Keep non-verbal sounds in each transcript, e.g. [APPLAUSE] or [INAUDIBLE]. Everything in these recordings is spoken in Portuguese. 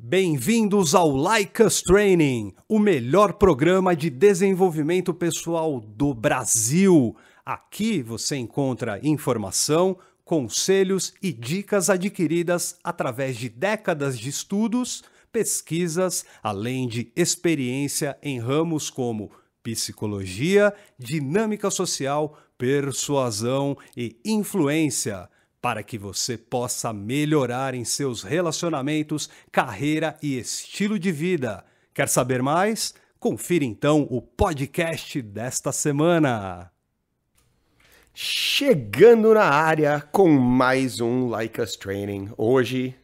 Bem-vindos ao Like Training, o melhor programa de desenvolvimento pessoal do Brasil. Aqui você encontra informação, conselhos e dicas adquiridas através de décadas de estudos, pesquisas, além de experiência em ramos como psicologia, dinâmica social, persuasão e influência para que você possa melhorar em seus relacionamentos, carreira e estilo de vida. Quer saber mais? Confira então o podcast desta semana. Chegando na área com mais um Like Us Training. Hoje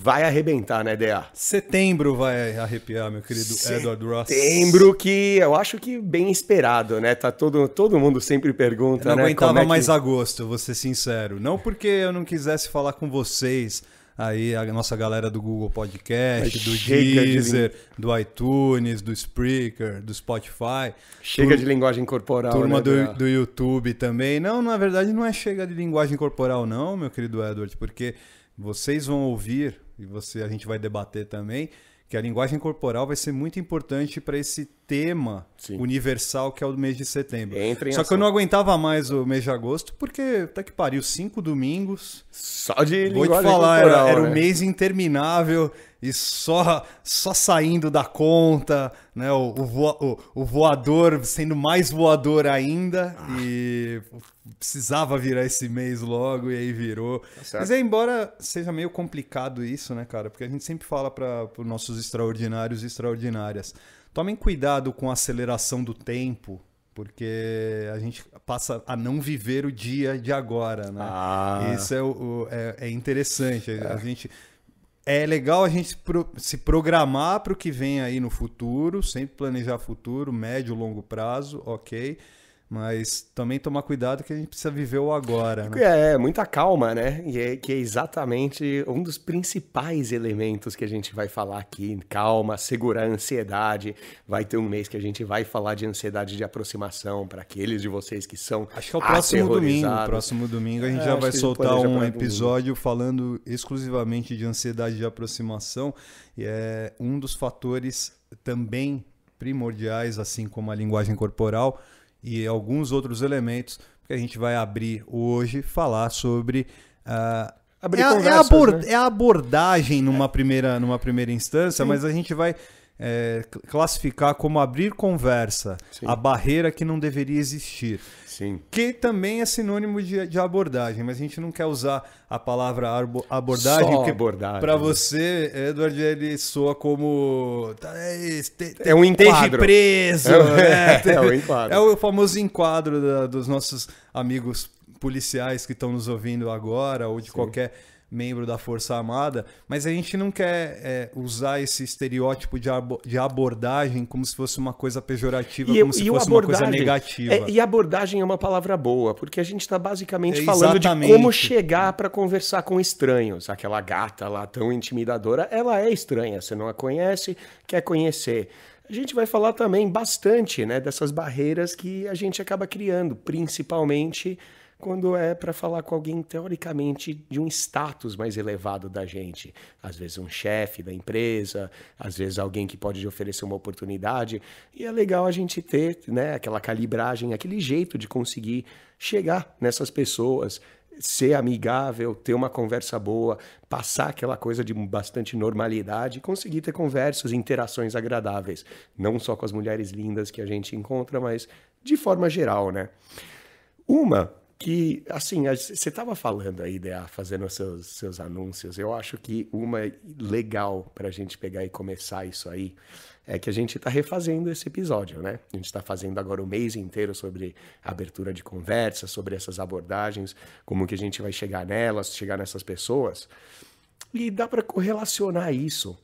Vai arrebentar, né, DA? Setembro vai arrepiar, meu querido Setembro, Edward Ross. Setembro que eu acho que bem esperado, né? Tá todo, todo mundo sempre pergunta, eu não né? aguentava é que... mais agosto, vou ser sincero. Não porque eu não quisesse falar com vocês, aí a nossa galera do Google Podcast, Mas do Deezer, do iTunes, do Spreaker, do Spotify. Chega Tur de linguagem corporal. Turma né, do, do YouTube também. Não, na verdade não é chega de linguagem corporal não, meu querido Edward, porque... Vocês vão ouvir e você a gente vai debater também, que a linguagem corporal vai ser muito importante para esse tema Sim. universal que é o mês de setembro. Só ação. que eu não aguentava mais o mês de agosto, porque até tá que pariu, cinco domingos. Só de Vou linguagem te falar, corporal, era, era né? um mês interminável e só só saindo da conta, né? O, o, voa, o, o voador sendo mais voador ainda ah. e precisava virar esse mês logo e aí virou. Tá Mas é, embora seja meio complicado isso, né, cara? Porque a gente sempre fala para os nossos extraordinários e extraordinárias, tomem cuidado com a aceleração do tempo, porque a gente passa a não viver o dia de agora, né? Ah. Isso é, o, é, é interessante. É. A gente é legal a gente se programar para o que vem aí no futuro, sempre planejar futuro, médio, longo prazo, ok? Mas também tomar cuidado que a gente precisa viver o agora. Né? É, muita calma, né? E é, que é exatamente um dos principais elementos que a gente vai falar aqui. Calma, segurar a ansiedade. Vai ter um mês que a gente vai falar de ansiedade de aproximação para aqueles de vocês que são. Acho que é o próximo domingo. Próximo domingo a gente é, já vai soltar um episódio falando exclusivamente de ansiedade de aproximação. E é um dos fatores também primordiais, assim como a linguagem corporal e alguns outros elementos que a gente vai abrir hoje, falar sobre. Uh, é, a, é, abord, né? é, abordagem numa, primeira, numa primeira instância, Sim. mas a gente vai é, classificar como abrir conversa, Sim. a barreira que não deveria existir. Sim. Que também é sinônimo de, de abordagem, mas a gente não quer usar a palavra arbo, abordagem, Só porque para você, Edward, ele soa como. Tá, é, é um enquadro. preso. É, né? [LAUGHS] é, é, o enquadro. É o famoso enquadro da, dos nossos amigos policiais que estão nos ouvindo agora ou de Sim. qualquer membro da Força Armada, mas a gente não quer é, usar esse estereótipo de, abo de, abordagem como se fosse uma coisa pejorativa, e, como se fosse uma coisa negativa. É, e abordagem é uma palavra boa, porque a gente está basicamente é, falando de como chegar para conversar com estranhos. Aquela gata lá tão intimidadora, ela é estranha, você não a conhece, quer conhecer. A gente vai falar também bastante né, dessas barreiras que a gente acaba criando, principalmente quando é para falar com alguém teoricamente de um status mais elevado da gente, às vezes um chefe da empresa, às vezes alguém que pode oferecer uma oportunidade, e é legal a gente ter, né, aquela calibragem, aquele jeito de conseguir chegar nessas pessoas, ser amigável, ter uma conversa boa, passar aquela coisa de bastante normalidade, conseguir ter conversas, interações agradáveis, não só com as mulheres lindas que a gente encontra, mas de forma geral, né? Uma e, assim, você estava falando aí, Dea, né, fazendo seus, seus anúncios. Eu acho que uma legal para a gente pegar e começar isso aí é que a gente está refazendo esse episódio, né? A gente está fazendo agora o mês inteiro sobre abertura de conversa, sobre essas abordagens, como que a gente vai chegar nelas, chegar nessas pessoas. E dá para correlacionar isso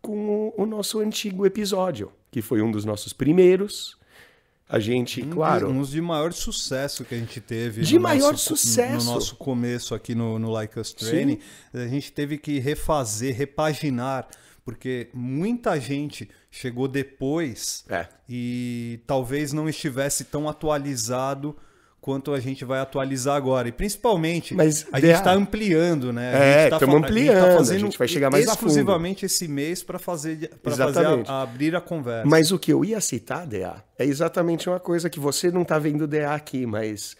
com o nosso antigo episódio, que foi um dos nossos primeiros, a gente, um claro. Uns um de maior sucesso que a gente teve. De no maior nosso, sucesso. No nosso começo aqui no, no Like Us Training, Sim. a gente teve que refazer, repaginar, porque muita gente chegou depois é. e talvez não estivesse tão atualizado quanto a gente vai atualizar agora. E principalmente, Mas, a gente está é. ampliando, né? A é, estamos tá, tá, ampliando, a gente, a gente vai chegar mais exclusivamente esse mês para fazer, exatamente. fazer a, a abrir a conversa. Mas o que eu ia citar, DA, é exatamente uma coisa que você não está vendo DA aqui, mas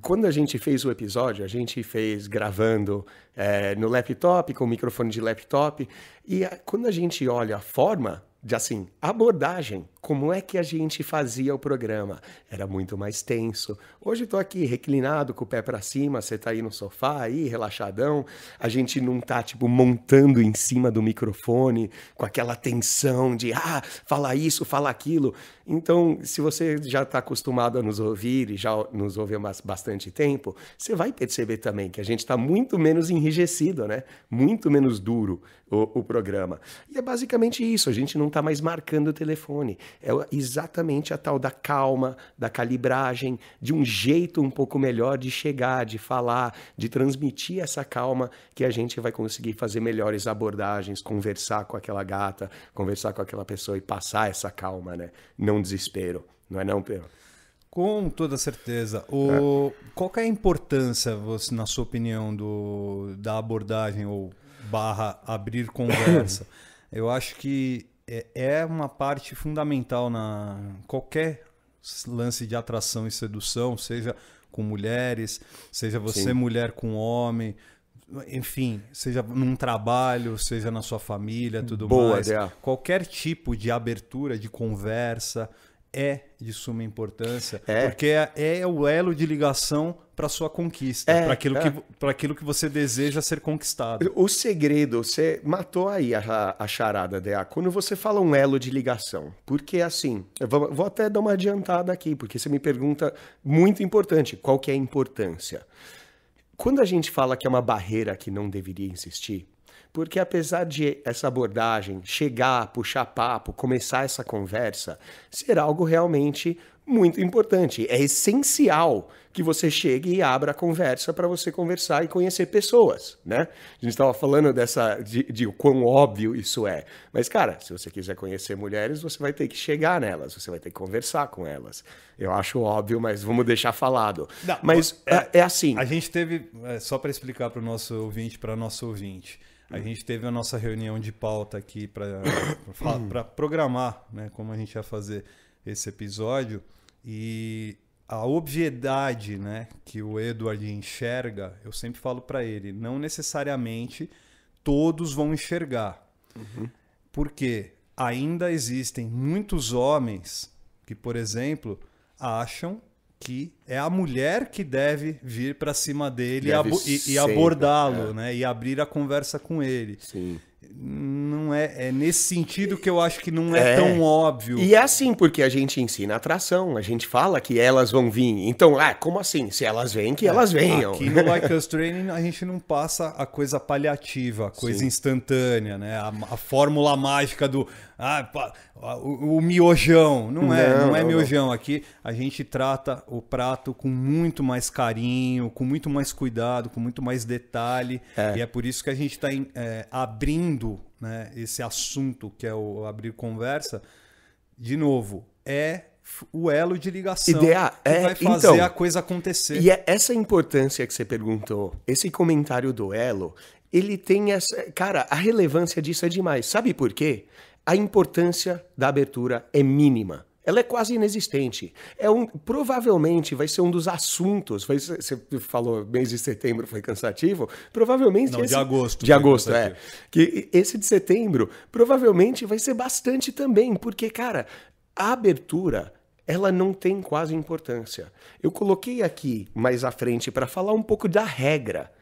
quando a gente fez o episódio, a gente fez gravando é, no laptop, com o microfone de laptop, e a, quando a gente olha a forma de assim, abordagem como é que a gente fazia o programa. Era muito mais tenso. Hoje estou aqui reclinado, com o pé para cima, você está aí no sofá, aí relaxadão. A gente não está tipo montando em cima do microfone com aquela tensão de ah, fala isso, fala aquilo. Então, se você já está acostumado a nos ouvir e já nos ouve há bastante tempo, você vai perceber também que a gente está muito menos enrijecido, né? Muito menos duro o, o programa. E é basicamente isso. A gente não está mais marcando o telefone é exatamente a tal da calma, da calibragem, de um jeito um pouco melhor de chegar, de falar, de transmitir essa calma que a gente vai conseguir fazer melhores abordagens, conversar com aquela gata, conversar com aquela pessoa e passar essa calma, né? Não desespero, não é não, Pedro? Com toda certeza. O, é. Qual é a importância, você, na sua opinião, do, da abordagem ou barra abrir conversa? [COUGHS] Eu acho que é, é uma parte fundamental na qualquer lance de atração e sedução, seja com mulheres, seja você Sim. mulher com homem, enfim, seja num trabalho, seja na sua família, tudo Boa, mais. Ideia. Qualquer tipo de abertura de conversa, é de suma importância, é. porque é, é, é o elo de ligação para sua conquista, é, para aquilo, é. Que, aquilo que você deseja ser conquistado. O segredo, você matou aí a, a charada, DA, quando você fala um elo de ligação, porque assim, vou, vou até dar uma adiantada aqui, porque você me pergunta muito importante, qual que é a importância? Quando a gente fala que é uma barreira que não deveria existir, porque apesar de essa abordagem chegar, puxar papo, começar essa conversa, ser algo realmente muito importante. É essencial que você chegue e abra a conversa para você conversar e conhecer pessoas, né? A gente estava falando dessa de, de quão óbvio isso é. Mas cara, se você quiser conhecer mulheres, você vai ter que chegar nelas, você vai ter que conversar com elas. Eu acho óbvio, mas vamos deixar falado. Não, mas é, é, é assim. A gente teve é, só para explicar para o nosso ouvinte, para nosso ouvinte. A gente teve a nossa reunião de pauta aqui para programar né, como a gente ia fazer esse episódio e a obviedade né, que o Edward enxerga, eu sempre falo para ele, não necessariamente todos vão enxergar. Uhum. Porque ainda existem muitos homens que, por exemplo, acham que é a mulher que deve vir para cima dele deve e, e, e abordá-lo, é. né? E abrir a conversa com ele. Sim. Não é, é nesse sentido que eu acho que não é, é, tão óbvio. E é assim, porque a gente ensina atração, a gente fala que elas vão vir. Então, ah, como assim? Se elas vêm, que é, elas venham. Aqui no Like Us Training a gente não passa a coisa paliativa, a coisa Sim. instantânea, né? A, a, fórmula mágica do ah, o, o miojão. Não é, não, não é miojão. Não. Aqui a gente trata o prato com muito mais carinho, com muito mais cuidado, com muito mais detalhe. É. E é por isso que a gente está é, abrindo abrindo né, esse assunto que é o abrir conversa, de novo, é o elo de ligação Ideia, que é, vai fazer então, a coisa acontecer. E é essa importância que você perguntou, esse comentário do elo, ele tem essa. Cara, a relevância disso é demais. Sabe por quê? A importância da abertura é mínima ela é quase inexistente. É um, provavelmente vai ser um dos assuntos. Foi, você falou mês de setembro foi cansativo. Provavelmente. Não, esse, de agosto. De agosto, é. Que esse de setembro provavelmente vai ser bastante também, porque, cara, a abertura ela não tem quase importância. Eu coloquei aqui mais à frente para falar um pouco da regra,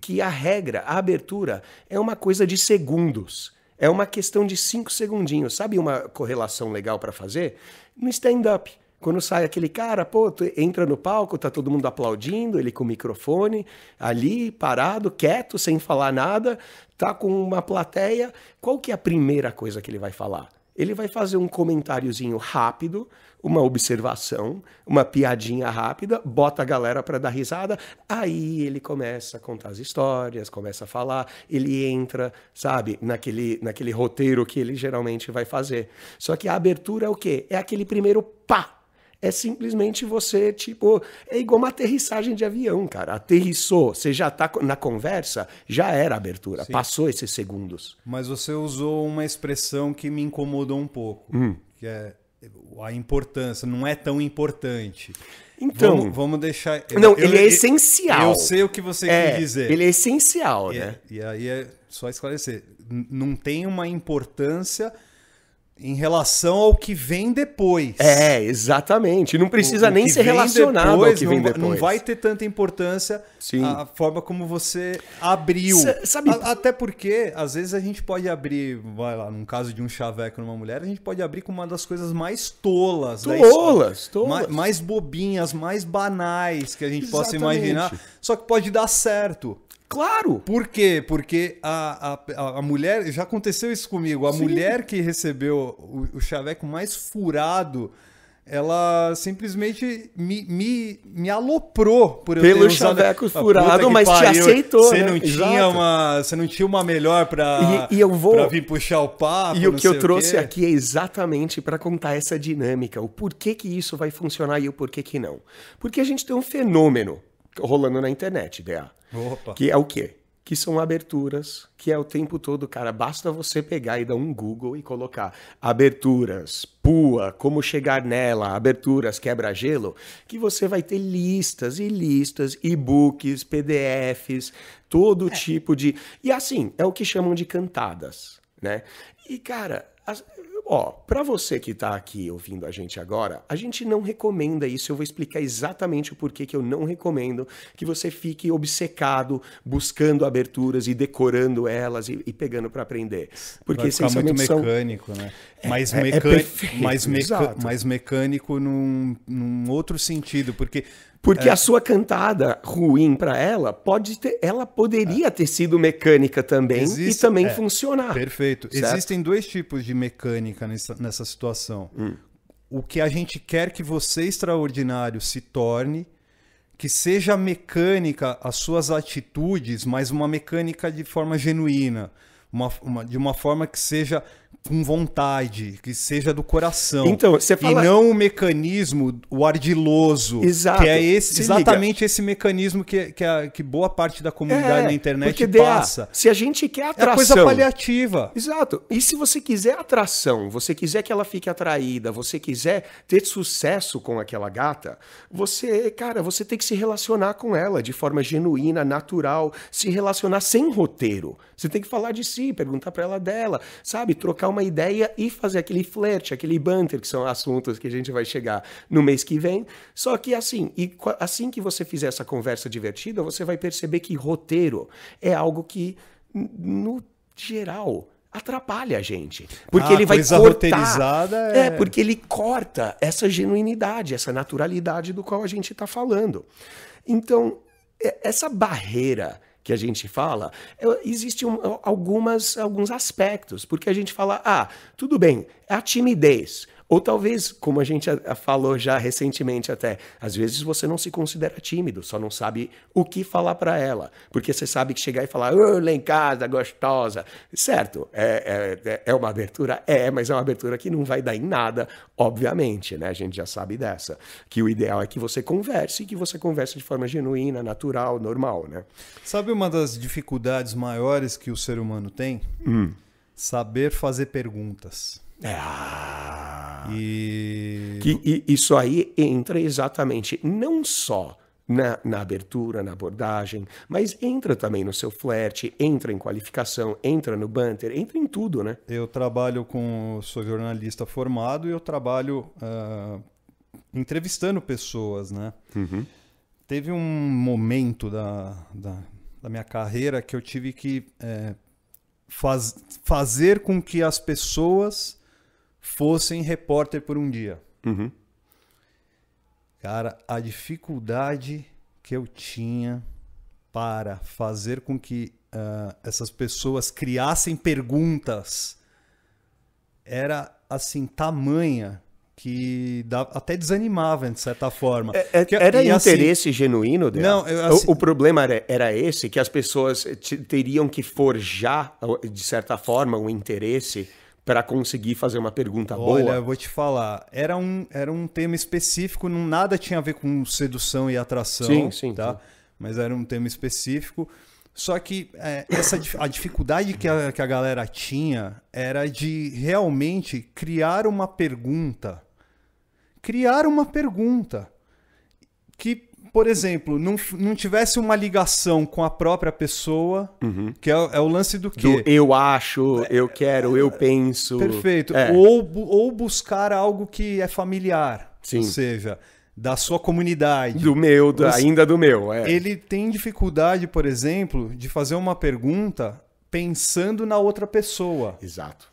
que a regra, a abertura, é uma coisa de segundos. É uma questão de cinco segundinhos. Sabe uma correlação legal para fazer? No stand-up. Quando sai aquele cara, pô, entra no palco, tá todo mundo aplaudindo, ele com o microfone ali, parado, quieto, sem falar nada, tá com uma plateia. Qual que é a primeira coisa que ele vai falar? ele vai fazer um comentáriozinho rápido, uma observação, uma piadinha rápida, bota a galera para dar risada, aí ele começa a contar as histórias, começa a falar, ele entra, sabe, naquele, naquele roteiro que ele geralmente vai fazer. Só que a abertura é o quê? É aquele primeiro pá é simplesmente você, tipo, é igual uma aterrissagem de avião, cara. Aterrissou, você já tá na conversa, já era a abertura, Sim. passou esses segundos. Mas você usou uma expressão que me incomodou um pouco, hum. que é a importância, não é tão importante. Então. Vamos, vamos deixar. Não, eu, ele é essencial. Eu sei o que você é, quer dizer. Ele é essencial, e, é, né? E aí é só esclarecer. Não tem uma importância em relação ao que vem depois. É, exatamente. Não precisa o, nem ser relacionado depois, ao que não, vem depois. Não vai ter tanta importância Sim. a forma como você abriu. S sabe... A, até porque, às vezes, a gente pode abrir, vai lá, num caso de um chaveco numa mulher, a gente pode abrir com uma das coisas mais tolas. Tolas, tolas. Mais, mais, bobinhas, mais banais que a gente exatamente. possa imaginar. Só que pode dar certo. Claro! Por quê? Porque a, a, a mulher. Já aconteceu isso comigo. A Sim. mulher que recebeu o, chaveco mais furado ela simplesmente me, me, me aloprou por eu Pelo ter usado... chaveco furado, mas pariu. te aceitou, você né? Não tinha uma, você não tinha uma melhor para e, e eu vou... vir puxar o papo, E o que eu trouxe aqui é exatamente para contar essa dinâmica, o porquê que isso vai funcionar e o porquê que não. Porque a gente tem um fenômeno rolando na internet, ideia. Opa. Que é o quê? Que são aberturas, que é o tempo todo, cara. Basta você pegar e dar um Google e colocar aberturas, pua, como chegar nela, aberturas, quebra-gelo, que você vai ter listas e listas, e-books, PDFs, todo é. tipo de. E assim, é o que chamam de cantadas, né? E, cara, Ó, para você que está aqui ouvindo a gente agora, a gente não recomenda isso. Eu vou explicar exatamente o porquê que eu não recomendo que você fique obcecado buscando aberturas e decorando elas e, e pegando para aprender. Porque Vai ficar muito mecânico, são... né? É, mais, é, é perfeito, mais, meca... mais mecânico num, num outro sentido, porque porque é. a sua cantada ruim para ela pode ter, ela poderia é. ter sido mecânica também Existe, e também é, funcionar. Perfeito. Certo? Existem dois tipos de mecânica nessa, nessa situação. Hum. O que a gente quer que você extraordinário se torne, que seja mecânica as suas atitudes, mas uma mecânica de forma genuína, uma, uma, de uma forma que seja com vontade, que seja do coração. Então, você fala... E não o mecanismo, o ardiloso. Exato. Que é esse, exatamente liga. esse mecanismo que, que, a, que, boa parte da comunidade é, na internet passa. se a gente quer atração... É coisa paliativa. Exato. E se você quiser atração, você quiser que ela fique atraída, você quiser ter sucesso com aquela gata, você, cara, você tem que se relacionar com ela de forma genuína, natural, se relacionar sem roteiro. Você tem que falar de si, perguntar para ela dela, sabe? Trocar uma ideia e fazer aquele flerte, aquele banter, que são assuntos que a gente vai chegar no mês que vem. Só que assim, e assim que você fizer essa conversa divertida, você vai perceber que roteiro é algo que, no geral, atrapalha a gente. Porque ah, ele vai coisa cortar. É... é, porque ele corta essa genuinidade, essa naturalidade do qual a gente está falando. Então, é, essa barreira que a gente fala, existem algumas, alguns aspectos, porque a gente fala, ah, tudo bem, é a timidez. Ou talvez, como a gente falou já recentemente até, às vezes você não se considera tímido, só não sabe o que falar para ela. Porque você sabe que chegar e falar, oh, lá em casa, gostosa. Certo, é, é, é, é uma abertura? É, mas é uma abertura que não vai dar em nada, obviamente, né? A gente já sabe dessa. Que o ideal é que você converse e que você converse de forma genuína, natural, normal, né? Sabe uma das dificuldades maiores que o ser humano tem? Hum. Saber fazer perguntas. Ah, e... Que e isso aí entra exatamente não só na, na, abertura, na abordagem, mas entra também no seu flerte, entra em qualificação, entra no banter, entra em tudo, né? Eu trabalho com. Sou jornalista formado e eu trabalho uh, entrevistando pessoas, né? Uhum. Teve um momento da, da, da, minha carreira que eu tive que é, faz, fazer com que as pessoas fossem repórter por um dia. Uhum. Cara, a dificuldade que eu tinha para fazer com que uh, essas pessoas criassem perguntas era assim tamanha que dá, até desanimava de certa forma. É, é que, era assim, interesse assim, genuíno dela? Não, eu, assim, o, o, problema era, era, esse que as pessoas teriam que forjar de certa forma o um interesse para conseguir fazer uma pergunta Olha, boa. Olha, vou te falar, era um, era um tema específico, não nada tinha a ver com sedução e atração, sim, sim, tá? Sim. Mas era um tema específico. Só que é, essa, a dificuldade que a, que a galera tinha era de realmente criar uma pergunta. Criar uma pergunta que por exemplo, não, não tivesse uma ligação com a própria pessoa, uhum. que é, é, o lance do quê? Do eu acho, eu quero, eu penso. Perfeito. É. Ou, ou buscar algo que é familiar. Sim. Ou seja, da sua comunidade. Do meu, do, ainda do meu. É. Ele tem dificuldade, por exemplo, de fazer uma pergunta pensando na outra pessoa. Exato.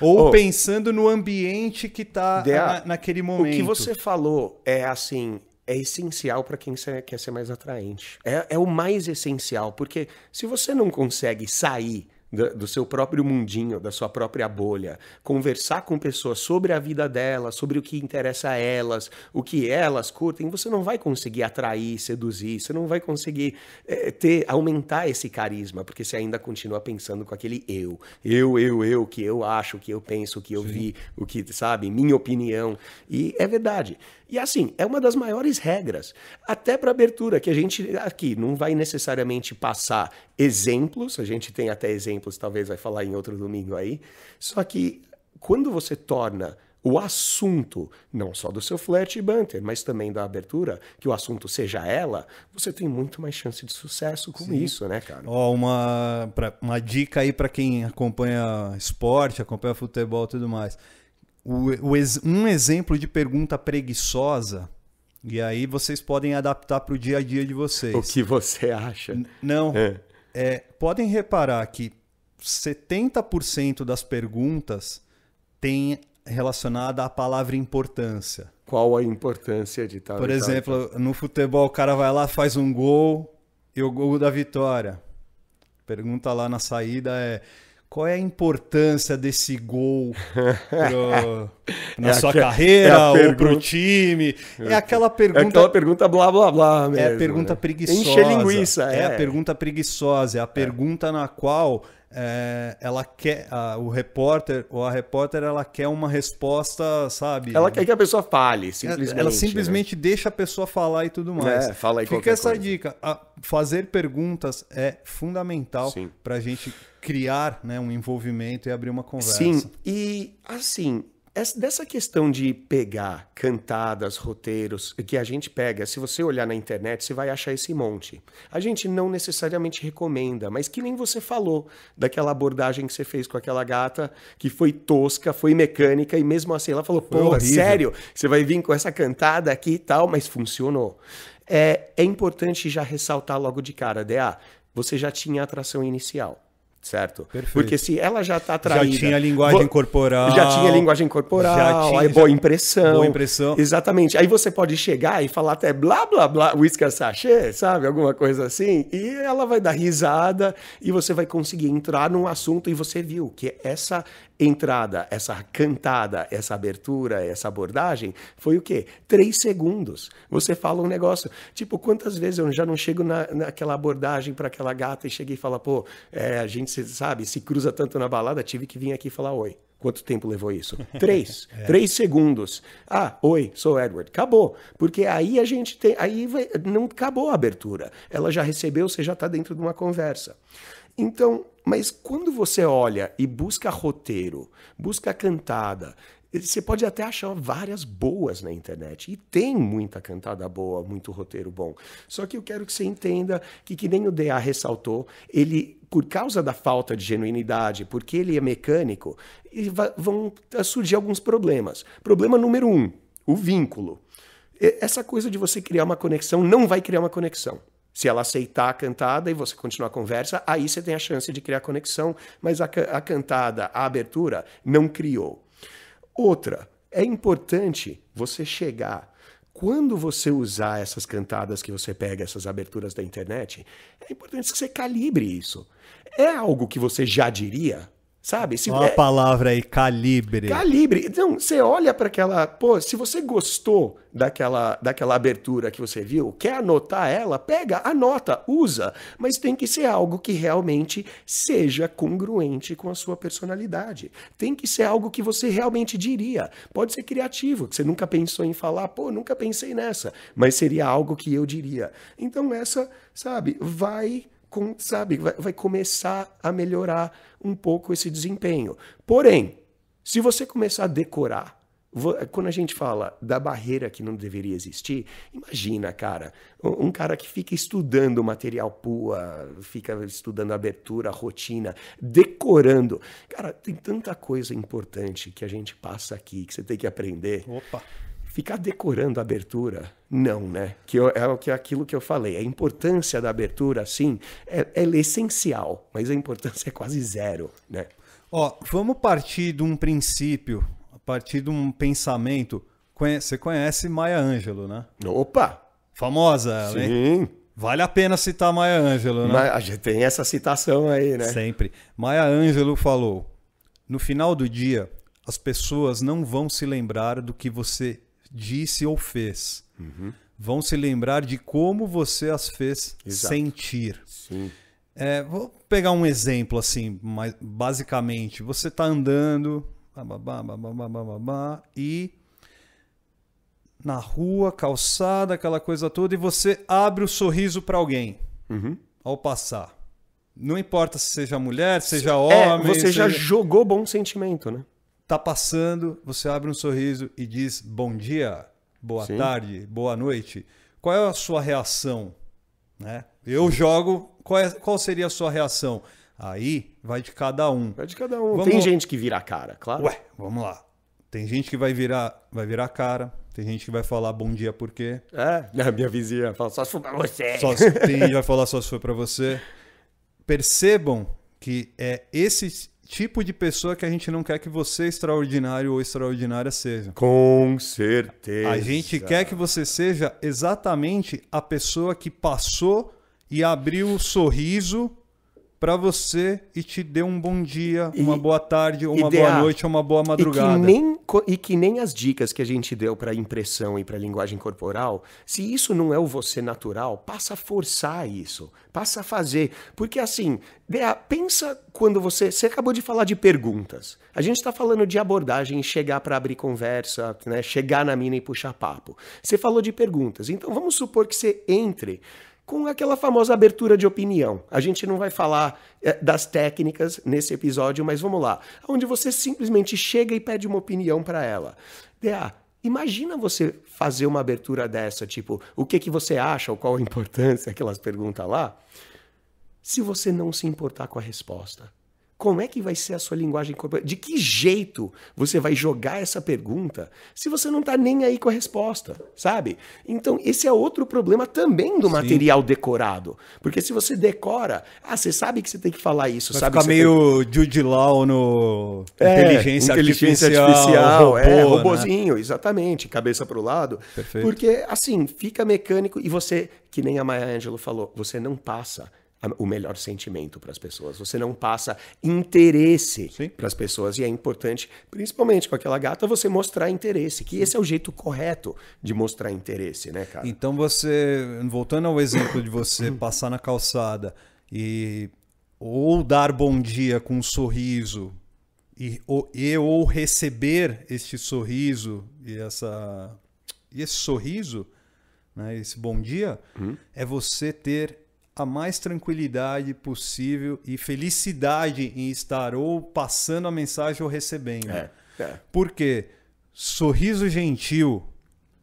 Ou oh, pensando no ambiente que está naquele momento. O que você falou é assim, é essencial para quem quer ser mais atraente. É, é, o mais essencial, porque se você não consegue sair do, do seu próprio mundinho, da sua própria bolha, conversar com pessoas sobre a vida delas, sobre o que interessa a elas, o que elas curtem, você não vai conseguir atrair, seduzir, você não vai conseguir é, ter, aumentar esse carisma, porque você ainda continua pensando com aquele eu, eu, eu, eu, que eu acho, o que eu penso, o que eu Sim. vi, o que, sabe, minha opinião. E é verdade. E assim, é uma das maiores regras, até para abertura, que a gente aqui não vai necessariamente passar exemplos, a gente tem até exemplos, talvez vai falar em outro domingo aí, só que quando você torna o assunto, não só do seu flerte e banter, mas também da abertura, que o assunto seja ela, você tem muito mais chance de sucesso com Sim. isso, né, cara? Ó, uma, pra, uma dica aí para quem acompanha esporte, acompanha futebol e tudo mais o, o, um exemplo de pergunta preguiçosa, e aí vocês podem adaptar para o dia a dia de vocês. O que você acha? N não. É. É, podem reparar que 70% das perguntas tem relacionada à palavra importância. Qual a importância de tal? Por exemplo, tal. no futebol o cara vai lá, faz um gol e o gol da vitória. Pergunta lá na saída é qual é a importância desse gol [LAUGHS] pro, na é sua aqua, carreira é ou pro time? É, é aquela pergunta. É aquela pergunta blá blá blá. Mesmo, é a pergunta né? preguiçosa. Enche linguiça. É. é a pergunta preguiçosa. É a é. pergunta na qual é, ela quer a, o repórter ou a repórter ela quer uma resposta, sabe? Ela quer que a pessoa fale, simplesmente. Ela simplesmente né? deixa a pessoa falar e tudo mais. É, fala aí Fica essa coisa. dica. A, fazer perguntas é fundamental para a gente criar né, um envolvimento e abrir uma conversa. Sim, e assim, essa, dessa questão de pegar cantadas, roteiros, que a gente pega, se você olhar na internet, você vai achar esse monte. A gente não necessariamente recomenda, mas que nem você falou daquela abordagem que você fez com aquela gata, que foi tosca, foi mecânica, e mesmo assim ela falou: pô, sério, você vai vir com essa cantada aqui e tal, mas funcionou. É, é importante já ressaltar logo de cara, DA, você já tinha atração inicial certo? Perfeito. Porque se ela já está traindo Já tinha linguagem corporal. Já tinha linguagem corporal, tinha, aí boa já, impressão. Boa impressão. Exatamente. Aí você pode chegar e falar até blá, blá, blá, whisky sachê, sabe? Alguma coisa assim. E ela vai dar risada e você vai conseguir entrar num assunto e você viu que essa entrada, essa cantada, essa abertura, essa abordagem, foi o quê? Três segundos. Você fala um negócio. Tipo, quantas vezes eu já não chego na, naquela abordagem para aquela gata e cheguei e falo, pô, é, a gente, sabe, se cruza tanto na balada, tive que vir aqui falar oi. Quanto tempo levou isso? [LAUGHS] Três. é. Três segundos. Ah, oi, sou Edward. Acabou. Porque aí a gente tem. Aí vai, não acabou a abertura. Ela já recebeu, você já está dentro de uma conversa. Então, mas quando você olha e busca roteiro, busca cantada, eh, você pode até achar várias boas na internet. E tem muita cantada boa, muito roteiro bom. Só que eu quero que você entenda que, que nem o DA ressaltou, ele, por causa da falta de genuinidade, porque ele é mecânico, vão eh, surgir alguns problemas. Problema número um: o vínculo. Essa coisa de você criar uma conexão não vai criar uma conexão. Se ela aceitar a cantada e você continuar a conversa, aí você tem a chance de criar conexão, mas a, a cantada, a abertura, não criou. Outra, é importante você chegar quando você usar essas cantadas que você pega, essas aberturas da internet, é importante que você calibre isso. É algo que você já diria? Sabe? Se, Olha é... a palavra aí, calibre. Calibre. Então, você olha para aquela. Pô, se você gostou daquela, daquela abertura que você viu, quer anotar ela, pega, anota, usa. Mas tem que ser algo que realmente seja congruente com a sua personalidade. Tem que ser algo que você realmente diria. Pode ser criativo, que você nunca pensou em falar, pô, nunca pensei nessa. Mas seria algo que eu diria. Então, essa, sabe, vai com, sabe, vai, vai começar a melhorar um pouco esse desempenho. Porém, se você começar a decorar quando a gente fala da barreira que não deveria existir, imagina, cara, um cara que fica estudando material pua, fica estudando abertura, rotina, decorando. Cara, tem tanta coisa importante que a gente passa aqui, que você tem que aprender. Opa! Ficar decorando a abertura, não, né? Que eu, é o que é aquilo que eu falei. A importância da abertura, sim, é, é essencial, mas a importância é quase zero, né? Ó, vamos partir de um princípio, a partir de um pensamento. Você conhece Maya Angelou, né? Opa! Famosa, ela, Sim. Hein? Vale a pena citar Maya Angelou, né? a gente tem essa citação aí, né? Sempre. Maya Angelou falou: "No final do dia, as pessoas não vão se lembrar do que você disse ou fez. Uhum. Vão se lembrar de como você as fez Exato. sentir. Sim. É, vou pegar um exemplo assim, mas basicamente, você está andando babá, babá, babá, e na rua, calçada, aquela coisa toda, e você abre o sorriso para alguém uhum. ao passar. Não importa se seja mulher, seja é, homem. É, você seja... já jogou bom sentimento, né? Tá passando, você abre um sorriso e diz bom dia, boa Sim. tarde, boa noite. Qual é a sua reação? Né? Eu Sim. jogo, qual, é, qual seria a sua reação? Aí vai de cada um. Vai de cada um. Vamos... Tem gente que vira a cara, claro. Ué, vamos lá. Tem gente que vai virar, vai virar a cara. Tem gente que vai falar bom dia por quê? É, a né, minha vizinha fala só se for pra você. Só se, tem gente que vai falar só se for pra você. Percebam que é esse, tipo de pessoa que a gente não quer que você, extraordinário ou extraordinária, seja. Com certeza. A gente quer que você seja exatamente a pessoa que passou e abriu o sorriso para você e te dê um bom dia, uma boa tarde, uma boa noite, uma boa madrugada. E que, nem, e que nem as dicas que a gente deu para impressão e para linguagem corporal, se isso não é o você natural, passa a forçar isso, passa a fazer. Porque assim, Bea, pensa quando você. Você acabou de falar de perguntas. A gente está falando de abordagem, chegar para abrir conversa, né, chegar na mina e puxar papo. Você falou de perguntas. Então vamos supor que você entre com aquela famosa abertura de opinião. A gente não vai falar eh, das técnicas nesse episódio, mas vamos lá. Onde você simplesmente chega e pede uma opinião para ela. DA, ah, imagina você fazer uma abertura dessa, tipo, o que, que você acha ou qual a importância [LAUGHS] que elas perguntam lá, se você não se importar com a resposta. Como é que vai ser a sua linguagem corporal? De que jeito você vai jogar essa pergunta se você não está nem aí com a resposta, sabe? Então, esse é outro problema também do Sim. material decorado. Porque se você decora, ah, você sabe que você tem que falar isso, vai sabe? Fica meio tem... Jude Law no é, inteligência, inteligência artificial, artificial é, robô, é, robozinho, né? exatamente, cabeça para o lado. Perfeito. Porque, assim, fica mecânico e você, que nem a Maya Angelou falou, você não passa o melhor sentimento para as pessoas. Você não passa interesse para as pessoas. E é importante, principalmente com aquela gata, você mostrar interesse, que Sim. esse é o jeito correto de mostrar interesse, né, cara? Então você, voltando ao exemplo de você uhum. passar na calçada e ou dar bom dia com um sorriso e ou, e, ou receber este sorriso e essa e esse sorriso, né, esse bom dia, hum. é você ter a mais tranquilidade possível e felicidade em estar ou passando a mensagem ou recebendo. É, é. Porque sorriso gentil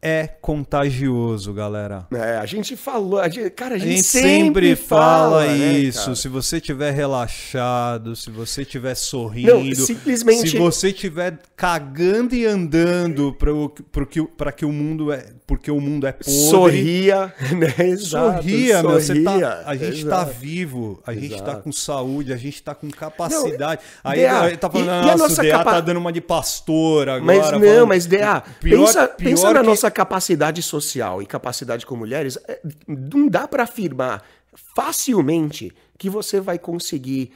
é contagioso, galera. É, a gente falou, a gente, cara, a gente, a gente sempre, sempre, fala, fala né, isso. Né, se você tiver relaxado, se você tiver sorrindo, Não, simplesmente... se você tiver cagando e andando para que para que o mundo é, porque o mundo é podre. Sorria, [LAUGHS] né? Exato, sorria, meu, tá, sorria. Tá, a gente está vivo, a gente está com saúde, a gente está com capacidade. Não, Aí tá falando, e, nossa, e a nossa DA tá capa... tá dando uma de pastor agora. Mas não, falando, mas DA, pior, pensa, pior pensa na que... nossa essa capacidade social e capacidade com mulheres, é, não dá para afirmar facilmente que você vai conseguir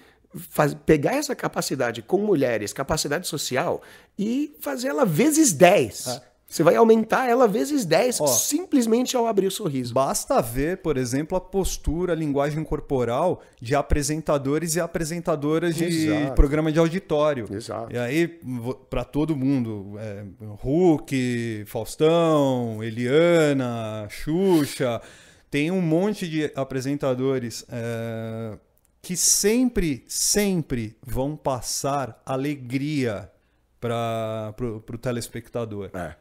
faz, pegar essa capacidade com mulheres, capacidade social, e fazer ela vezes 10. Ah é. Você vai aumentar ela vezes 10 Ó, simplesmente ao abrir o sorriso. Basta ver, por exemplo, a postura, a linguagem corporal de apresentadores e apresentadoras Exato. de programa de auditório. Exato. E aí, para todo mundo, é, Hulk, Faustão, Eliana, Xuxa, tem um monte de apresentadores. É, que sempre, sempre vão passar alegria para o telespectador. É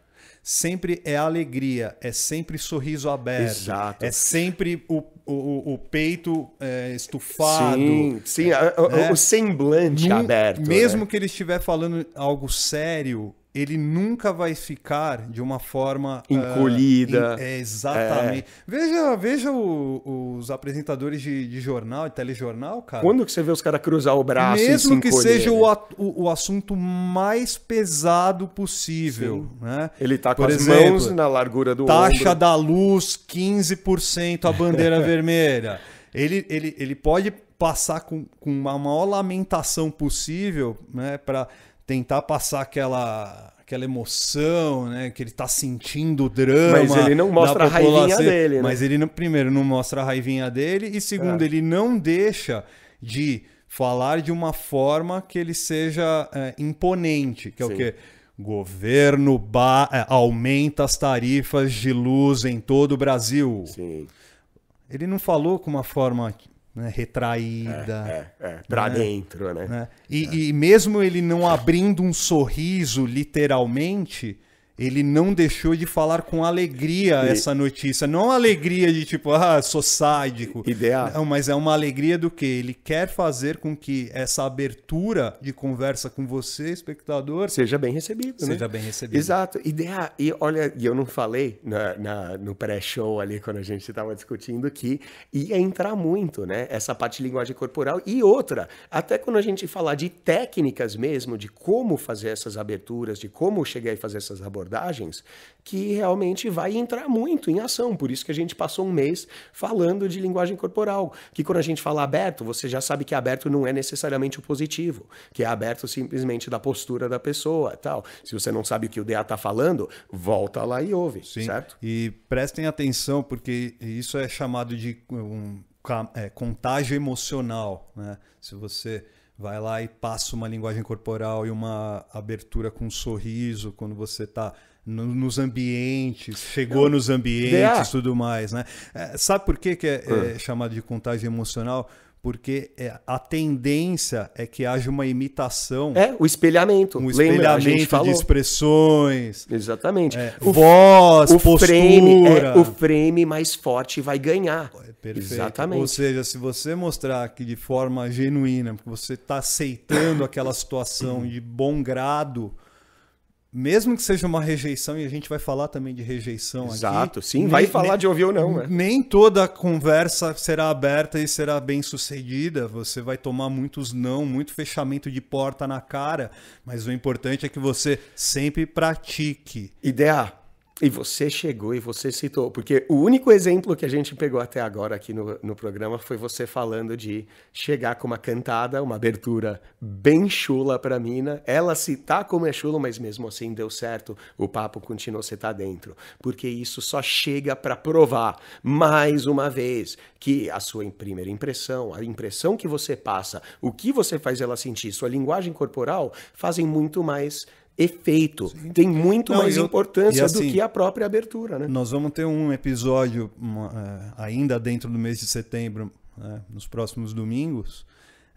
sempre é alegria, é sempre sorriso aberto, Exato. é sempre o, o, o peito é, estufado. Sim, sim, é, né? o, o semblante no, aberto. Mesmo né? que ele estiver falando algo sério, ele nunca vai ficar de uma forma ah, encolhida. Uh, in, é, exatamente. É. Veja, veja o, os apresentadores de, de, jornal, de telejornal, cara. Quando que você vê os caras cruzar o braço? Mesmo que seja o, né? o, o, assunto mais pesado possível, né? Ele tá com Por as exemplo, mãos na largura do taxa ombro. da luz 15% a bandeira [LAUGHS] vermelha. Ele, ele, ele pode passar com, com a maior lamentação possível, né? Para tentar passar aquela aquela emoção, né, que ele tá sentindo o drama. Mas ele não mostra a raivinha dele, né? Mas ele primeiro não mostra a raivinha dele e segundo é. ele não deixa de falar de uma forma que ele seja é, imponente, que Sim. é o que governo ba... É, aumenta as tarifas de luz em todo o Brasil. Sim. Ele não falou com uma forma né? retraída. É, é, é. para né? dentro, né? né? E, é. e mesmo ele não abrindo um sorriso, literalmente, ele não deixou de falar com alegria e... essa notícia. Não alegria de tipo, ah, sou sádico. Ideal. Não, mas é uma alegria do que? Ele quer fazer com que essa abertura de conversa com você, espectador. Seja bem recebido. Né? Seja né? bem recebido. Exato. Ideia. E olha, eu não falei na, na no pré-show ali, quando a gente estava discutindo, que ia entrar muito, né? Essa parte de linguagem corporal. E outra, até quando a gente falar de técnicas mesmo, de como fazer essas aberturas, de como chegar e fazer essas abordagens abordagens que realmente vai entrar muito em ação. Por isso que a gente passou um mês falando de linguagem corporal. Que quando a gente fala aberto, você já sabe que aberto não é necessariamente o positivo, que é aberto simplesmente da postura da pessoa tal. Se você não sabe o que o DA está falando, volta lá e ouve, Sim. certo? E prestem atenção, porque isso é chamado de um, é, contágio emocional. Né? Se você vai lá e passa uma linguagem corporal e uma abertura com um sorriso quando você está no, nos ambientes, chegou Eu, nos ambientes, é. e tudo mais, né? É, sabe por que, que é, é, ah. chamado de contagem emocional? porque é, a tendência é que haja uma imitação. É, o espelhamento. Um espelhamento Lembra, de expressões. Exatamente. É, o, voz, o postura. Frame, é, o frame mais forte vai ganhar. É, perfeito. Exatamente. Ou seja, se você mostrar que de forma genuína, porque você está aceitando aquela situação [CLEARS THROAT] de bom grado, mesmo que seja uma rejeição, e a gente vai falar também de rejeição Exato, aqui. Exato, sim, vai falar de ouvir ou não. Né? Nem toda conversa será aberta e será bem sucedida. Você vai tomar muitos não, muito fechamento de porta na cara, mas o importante é que você sempre pratique. Ideia, e você chegou e você citou, porque o único exemplo que a gente pegou até agora aqui no, no programa foi você falando de chegar com uma cantada, uma abertura bem chula para a mina, ela citar tá como é chula, mas mesmo assim deu certo, o papo continuou, você tá dentro. Porque isso só chega para provar, mais uma vez, que a sua primeira impressão, a impressão que você passa, o que você faz ela sentir, sua linguagem corporal, fazem muito mais efeito. Sim. Tem muito Não, mais eu, importância assim, do que a própria abertura. Né? Nós vamos ter um episódio uma, eh, ainda dentro do mês de setembro, né, nos próximos domingos,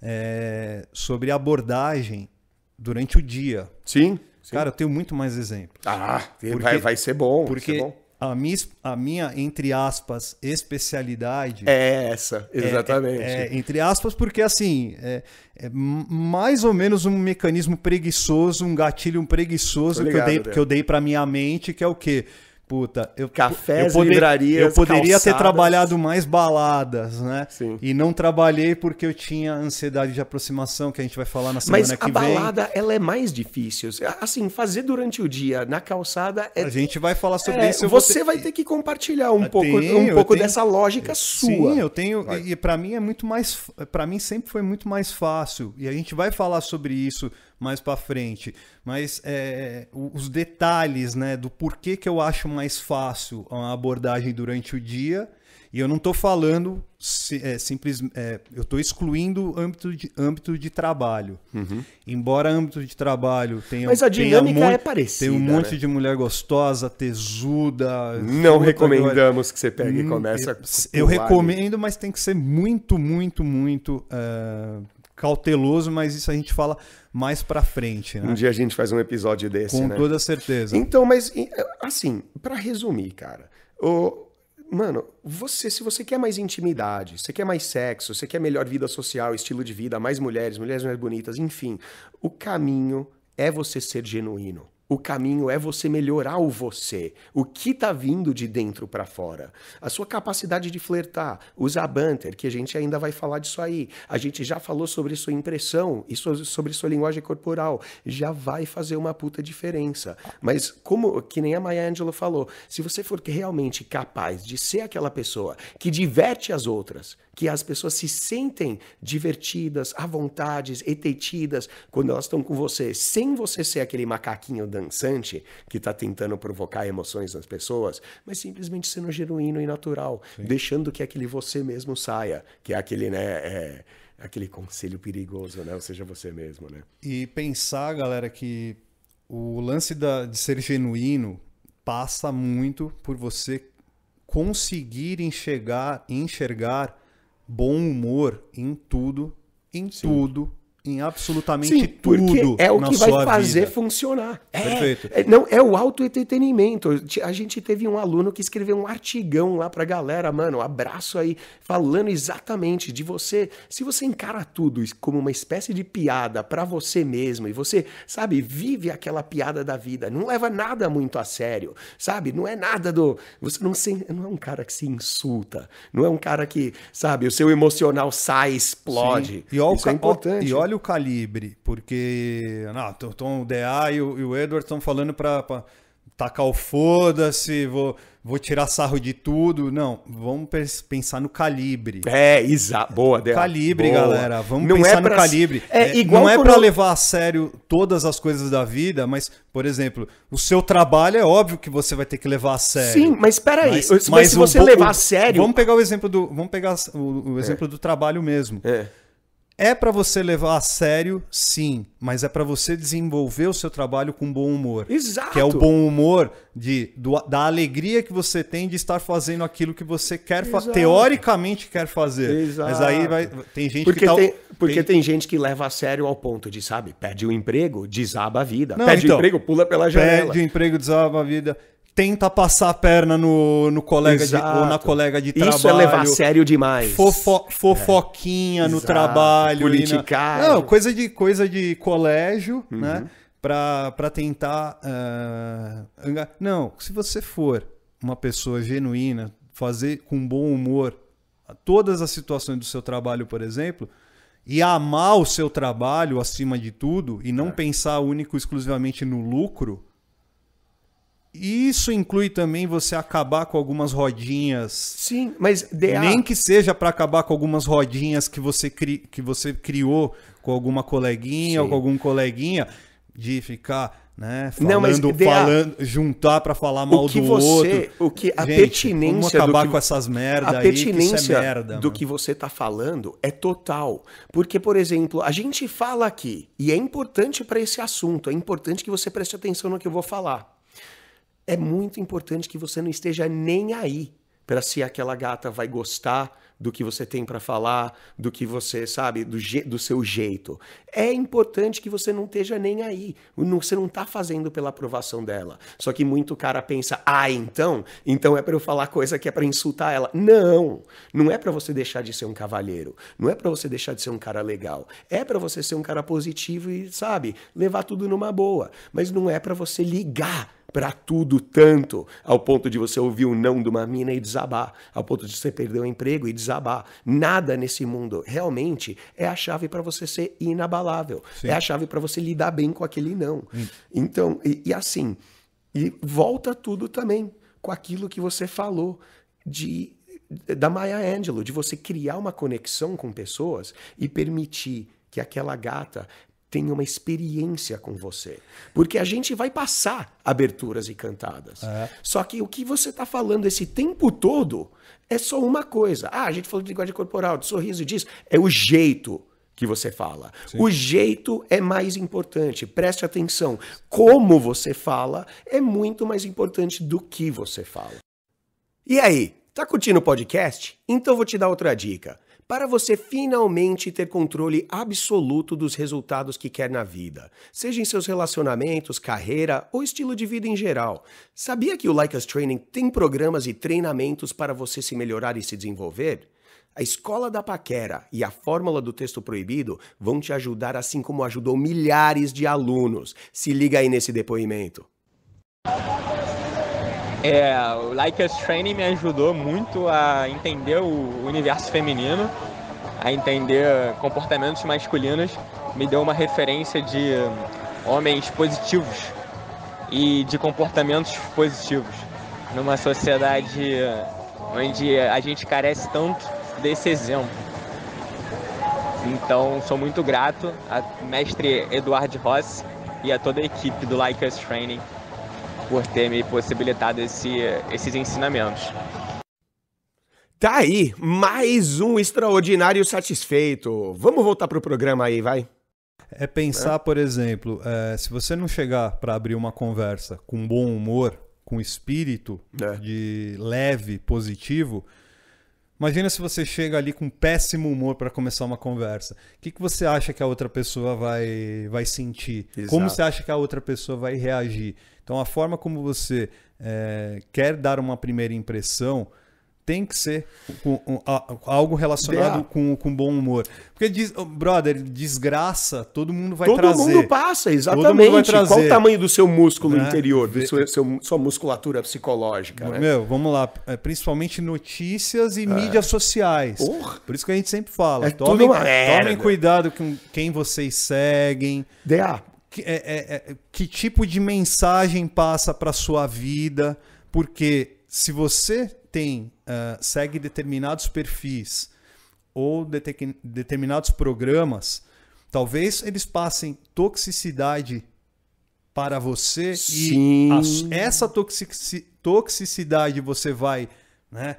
é, sobre abordagem durante o dia. Sim. Sim. Cara, eu tenho muito mais exemplos Ah, porque, vai, vai ser bom. Porque ser bom a minha, a minha, entre aspas, especialidade. É essa, é, é, exatamente. É, é, entre aspas, porque assim, é, é, mais ou menos um mecanismo preguiçoso, um gatilho preguiçoso ligado, que eu dei, que eu dei para minha mente, que é o quê? puta, eu cafés, eu poder, livrarias, eu poderia calçadas. ter trabalhado mais baladas, né? Sim. E não trabalhei porque eu tinha ansiedade de aproximação, que a gente vai falar na semana Mas que vem. Mas a balada, ela é mais difícil. Assim, fazer durante o dia na calçada é... A gente vai falar sobre é, isso. Você ter... vai ter que compartilhar um eu pouco, tenho, um pouco tenho... dessa lógica sua. Sim, eu tenho vai. e, e para mim é muito mais para mim sempre foi muito mais fácil. E a gente vai falar sobre isso mais para frente. Mas é, os detalhes né, do porquê que eu acho mais fácil a abordagem durante o dia. E eu não estou falando se, é, simples, é, eu estou excluindo âmbito de, âmbito de trabalho. Uhum. Embora âmbito de trabalho tenha, mas a dinâmica é parecida, tem um né? monte de mulher gostosa, tesuda. Não recomendamos que você pegue e hum, comece. Eu, a eu recomendo, mas tem que ser muito, muito, muito uh, cauteloso, mas isso a gente fala mais para frente. Né? Um dia a gente faz um episódio desse, Com né? toda certeza. Então, mas é, assim, para resumir, cara, o mano, você se você quer mais intimidade, você quer mais sexo, você quer melhor vida social, estilo de vida, mais mulheres, mulheres mais bonitas, enfim, o caminho é você ser genuíno. O caminho é você melhorar o você, o que tá vindo de dentro para fora. A sua capacidade de flertar, usar banter, que a gente ainda vai falar disso aí. A gente já falou sobre sua impressão e sobre sua linguagem corporal. Já vai fazer uma puta diferença. Mas como que nem a Maya Angelou falou, se você for realmente capaz de ser aquela pessoa que diverte as outras, que as pessoas se sentem divertidas, à vontade, etetidas quando elas estão com você, sem você ser aquele macaquinho dançante que está tentando provocar emoções nas pessoas, mas simplesmente sendo genuíno e natural, Sim. deixando que aquele você mesmo saia, que é aquele, né? É, aquele conselho perigoso, né? Ou seja, você mesmo, né? E pensar, galera, que o lance da, de ser genuíno passa muito por você conseguir enxergar, enxergar bom humor em tudo, em Sim. tudo, em absolutamente Sim, tudo. É o que vai fazer vida. funcionar. É, Perfeito. É, não, é o entretenimento A gente teve um aluno que escreveu um artigão lá pra galera, mano. Um abraço aí, falando exatamente de você. Se você encara tudo como uma espécie de piada para você mesmo e você, sabe, vive aquela piada da vida, não leva nada muito a sério, sabe? Não é nada do. Você não, se, não é um cara que se insulta, não é um cara que, sabe, o seu emocional sai, explode. Sim. E olha, Isso o, é importante. E olha olha o calibre, porque não, Tom, o DA e o, e o Edward estão falando para tacar o foda-se, vou, vou tirar sarro de tudo. Não, vamos pensar no calibre. É, exato. Boa, Dela. Calibre, Boa. galera. Vamos não é pensar é pra... no calibre. É, é igual não é para eu... levar a sério todas as coisas da vida, mas, por exemplo, o seu trabalho é óbvio que você vai ter que levar a sério. Sim, mas peraí. Mas, mas, mas se você o, levar a sério. Vamos pegar o exemplo do. Vamos pegar o, o é. exemplo é. do trabalho mesmo. É é para você levar a sério, sim, mas é para você desenvolver o seu trabalho com bom humor. Exato. Que é o bom humor de, do, da alegria que você tem de estar fazendo aquilo que você quer teoricamente quer fazer. Exato. Mas aí vai, tem gente porque que tá, tem, porque tem... tem... gente que leva a sério ao ponto de, sabe, perde o emprego, desaba a vida. Não, perde então, o emprego, pula pela janela. Perde o emprego, desaba a vida tenta passar a perna no, no colega de, ou na colega de trabalho. Isso é levar a sério demais. Fofo, é. fofoquinha é. no Exato. trabalho. Né? Politicar. Na... Não, coisa de, coisa de colégio, uhum. né? Para tentar. Uh... Não, se você for uma pessoa genuína, fazer com bom humor todas as situações do seu trabalho, por exemplo, e amar o seu trabalho acima de tudo, e não é. pensar único exclusivamente no lucro isso inclui também você acabar com algumas rodinhas. Sim, mas nem que seja para acabar com algumas rodinhas que você, cri... que você criou com alguma coleguinha Sim. ou com algum coleguinha de ficar, né, falando, Não, mas, DA... juntar para falar mal o que do você, outro. O que a Gente, pertinência vamos acabar do que... com essas merda a é pertinência é merda, do mano. que você tá falando é total, porque por exemplo, a gente fala aqui e é importante para esse assunto, é importante que você preste atenção no que eu vou falar é muito importante que você não esteja nem aí para se aquela gata vai gostar do que você tem para falar, do que você sabe, do, do, seu jeito. É importante que você não esteja nem aí. Não, você não está fazendo pela aprovação dela. Só que muito cara pensa: "Ah, então, então é para eu falar coisa que é para insultar ela". Não, não é para você deixar de ser um cavalheiro, não é para você deixar de ser um cara legal. É para você ser um cara positivo e, sabe, levar tudo numa boa, mas não é para você ligar para tudo tanto, ao ponto de você ouvir o não de uma mina e desabar, ao ponto de você perder o emprego e desabar. Nada nesse mundo realmente é a chave para você ser inabalável. Sim. É a chave para você lidar bem com aquele não. Hum. Então, e, e assim, e volta tudo também com aquilo que você falou de da Maya Angelou, de você criar uma conexão com pessoas e permitir que aquela gata tenha uma experiência com você. Porque a gente vai passar aberturas e cantadas. É. Só que o que você está falando esse tempo todo é só uma coisa. Ah, a gente falou de linguagem corporal, de sorriso disso. É o jeito que você fala. Sim. O jeito é mais importante. Preste atenção. Como você fala é muito mais importante do que você fala. E aí, tá curtindo o podcast? Então vou te dar outra dica para você finalmente ter controle absoluto dos resultados que quer na vida, seja em seus relacionamentos, carreira ou estilo de vida em geral. Sabia que o Like Us Training tem programas e treinamentos para você se melhorar e se desenvolver? A Escola da Paquera e a Fórmula do Texto Proibido vão te ajudar assim como ajudou milhares de alunos. Se liga aí nesse depoimento. É, o Like Us Training me ajudou muito a entender o universo feminino, a entender comportamentos masculinos, me deu uma referência de homens positivos e de comportamentos positivos numa sociedade onde a gente carece tanto desse exemplo. Então, sou muito grato a mestre Eduardo Rossi e a toda a equipe do Like Us Training por ter me possibilitado esse, esses ensinamentos. Tá aí, mais um extraordinário satisfeito. Vamos voltar pro programa aí, vai. É pensar, é. por exemplo, é, se você não chegar para abrir uma conversa com bom humor, com espírito é. de leve, positivo, imagina se você chega ali com péssimo humor para começar uma conversa. O que, que você acha que a outra pessoa vai, vai sentir? Exato. Como você acha que a outra pessoa vai reagir? Então, a forma como você é, quer dar uma primeira impressão tem que ser um, algo relacionado com, com bom humor. Porque, diz, brother, desgraça, todo mundo vai todo trazer. Todo mundo passa, exatamente. Mundo Qual o tamanho do seu músculo né? interior, da sua, sua, musculatura psicológica? Né? Meu, vamos lá. É, principalmente notícias e é. mídias sociais. Porra. Por isso que a gente sempre fala. É tomem, tomem cuidado com quem vocês seguem. DA, que, é, é, é, que tipo de mensagem passa para sua vida, porque se você tem uh, segue determinados perfis ou determinados programas, talvez eles passem toxicidade para você Sim. e a, essa toxic toxicidade você vai né,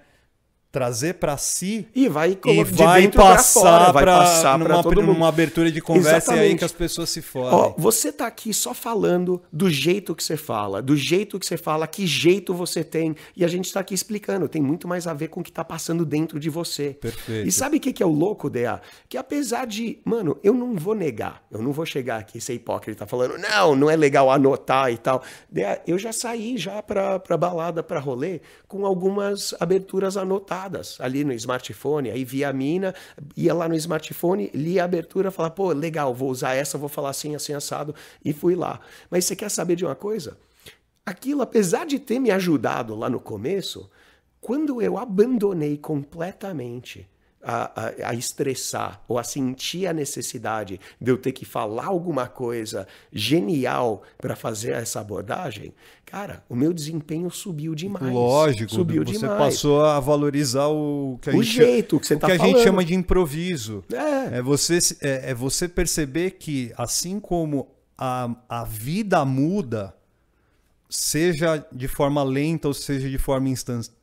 trazer para si e vai, e vai passar para numa, numa abertura de conversa e aí que as pessoas se fodem. Ó, você tá aqui só falando do jeito que você fala, do jeito que você fala, que jeito você tem, e a gente está aqui explicando, tem muito mais a ver com o que tá passando dentro de você. Perfeito. E sabe o que que é o louco, DA? Que apesar de, mano, eu não vou negar, eu não vou chegar aqui ser hipócrita falando, não, não é legal anotar e tal. DA, eu já saí já para balada, para rolê com algumas aberturas anotadas ali no smartphone, aí via a mina, ia lá no smartphone, lia a abertura, falava, pô, legal, vou usar essa, vou falar assim, assim, assado, e fui lá. Mas você quer saber de uma coisa? Aquilo, apesar de ter me ajudado lá no começo, quando eu abandonei completamente a, a, a, estressar ou a sentir a necessidade de eu ter que falar alguma coisa genial para fazer essa abordagem, cara, o meu desempenho subiu demais. Lógico, subiu você demais. passou a valorizar o que a o gente, jeito que você tá que a gente chama de improviso. É, é você é, é você perceber que assim como a, a vida muda, seja de forma lenta ou seja de forma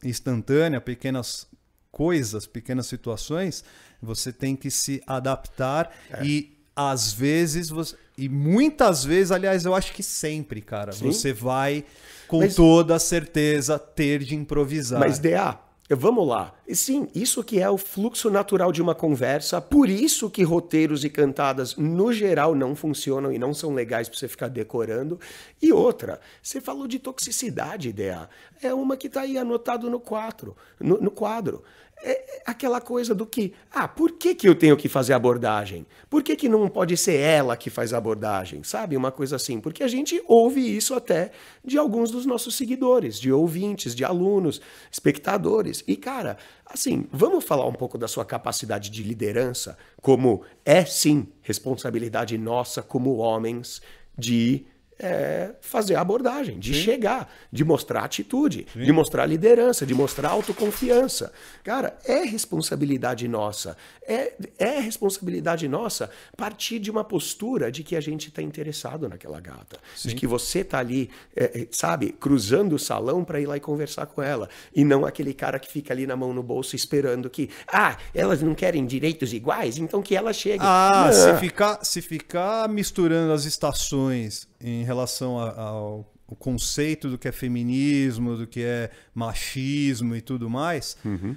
instantânea, pequenas coisas, pequenas situações, você tem que se adaptar é. e às vezes você, e muitas vezes, aliás, eu acho que sempre, cara, Sim. você vai com mas, toda certeza ter de improvisar. Mas DA, Vamos lá. E sim, isso que é o fluxo natural de uma conversa, por isso que roteiros e cantadas no geral não funcionam e não são legais para você ficar decorando. E outra, você falou de toxicidade, DA. É uma que está aí anotado no, quatro, no, no quadro. É, é aquela coisa do que, ah, por que, que eu tenho que fazer abordagem? Por que, que não pode ser ela que faz abordagem? Sabe? Uma coisa assim. Porque a gente ouve isso até de alguns dos nossos seguidores, de ouvintes, de alunos, espectadores. E, cara, assim, vamos falar um pouco da sua capacidade de liderança, como é sim responsabilidade nossa como homens de é, fazer a abordagem, de Sim. chegar, de mostrar atitude, Sim. de mostrar liderança, de mostrar autoconfiança. Cara, é responsabilidade nossa. É, é responsabilidade nossa partir de uma postura de que a gente está interessado naquela gata. Sim. De que você está ali, é, é, sabe, cruzando o salão para ir lá e conversar com ela. E não aquele cara que fica ali na mão no bolso esperando que, ah, elas não querem direitos iguais, então que ela chegue. Ah, se ficar, se ficar misturando as estações em relação a, ao o conceito do que é feminismo, do que é machismo e tudo mais, uhum.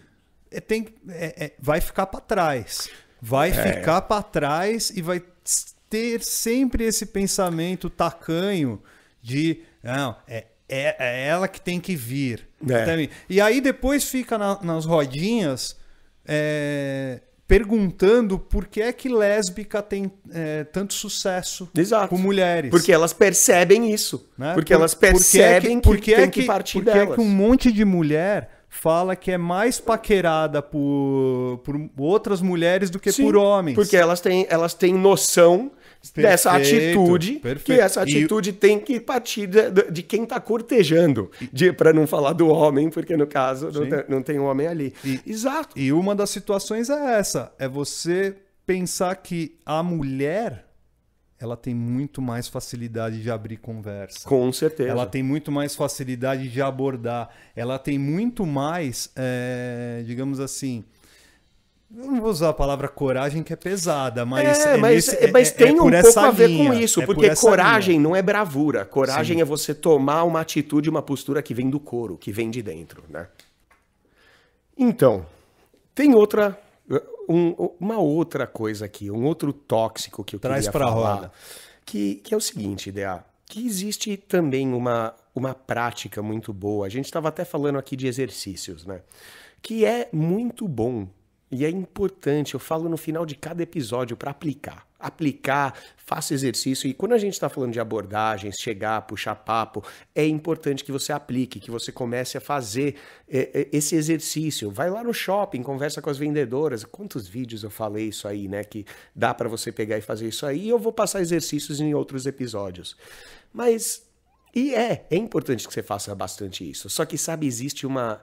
é, tem, é, é, vai ficar para trás. Vai é. ficar para trás e vai ter sempre esse pensamento tacanho de não, é, é, é ela que tem que vir. É. E aí depois fica na, nas rodinhas perguntando por que é que lésbica tem é, tanto sucesso Exato. com mulheres. Porque elas percebem isso. Né? Porque por, elas percebem que, porque que, é que, que é partir porque delas. é que um monte de mulher fala que é mais paquerada por, por outras mulheres do que Sim, por homens. Porque elas têm, elas têm noção Perfeito, dessa atitude, perfeito. que essa atitude e... tem que partir de, de quem está cortejando, para não falar do homem, porque no caso não tem, não tem, um homem ali. E, Exato. E uma das situações é essa, é você pensar que a mulher ela tem muito mais facilidade de abrir conversa. Com certeza. Ela tem muito mais facilidade de abordar. Ela tem muito mais, é, digamos assim, não vou usar a palavra coragem que é pesada, mas. É, é, é mas, é, mas é tem é, um pouco a ver linha, com isso, porque por coragem linha. não é bravura. Coragem Sim. é você tomar uma atitude, uma postura que vem do couro, que vem de dentro, né? Então, tem outra. Um, uma outra coisa aqui, um outro tóxico que eu Traz queria pra Roda. Que, que é o seguinte, ideia que existe também uma, uma prática muito boa. A gente estava até falando aqui de exercícios, né? Que é muito bom e é importante, eu falo no final de cada episódio para aplicar. Aplicar, faça exercício. E quando a gente está falando de abordagens, chegar, puxar papo, é importante que você aplique, que você comece a fazer é, é, esse exercício. Vai lá no shopping, conversa com as vendedoras. Quantos vídeos eu falei isso aí, né? Que dá para você pegar e fazer isso aí. E eu vou passar exercícios em outros episódios. Mas e é, é importante que você faça bastante isso. Só que, sabe, existe uma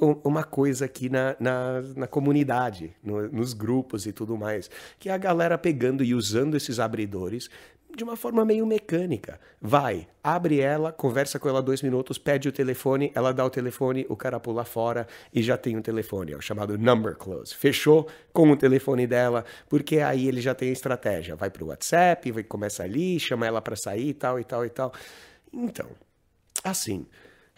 uma coisa aqui na, na, na comunidade, no, nos grupos e tudo mais, que é a galera pegando e usando esses abridores de uma forma meio mecânica. Vai, abre ela, conversa com ela dois minutos, pede o telefone, ela dá o telefone, o cara pula fora e já tem o telefone, é o chamado number close. Fechou com o telefone dela, porque aí ele já tem a estratégia. Vai pro WhatsApp, vai, começa ali, chama ela para sair e tal e tal e tal. Então, assim,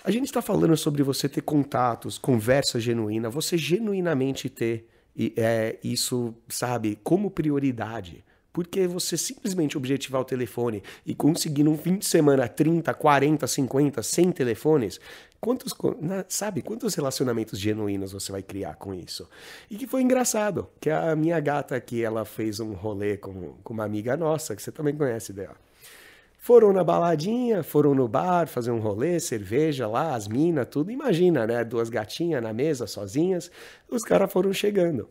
a gente está falando sobre você ter contatos, conversa genuína, você genuinamente ter é, isso, sabe, como prioridade. Porque você simplesmente objetivar o telefone e conseguir num fim de semana 30, 40, 50, 100 telefones, quantos, sabe, quantos relacionamentos genuínos você vai criar com isso? E que foi engraçado, que a minha gata aqui, ela fez um rolê com, com uma amiga nossa, que você também conhece dela. Foram na baladinha, foram no bar fazer um rolê, cerveja lá, as minas, tudo. Imagina, né? Duas gatinhas na mesa, sozinhas. Os caras foram chegando.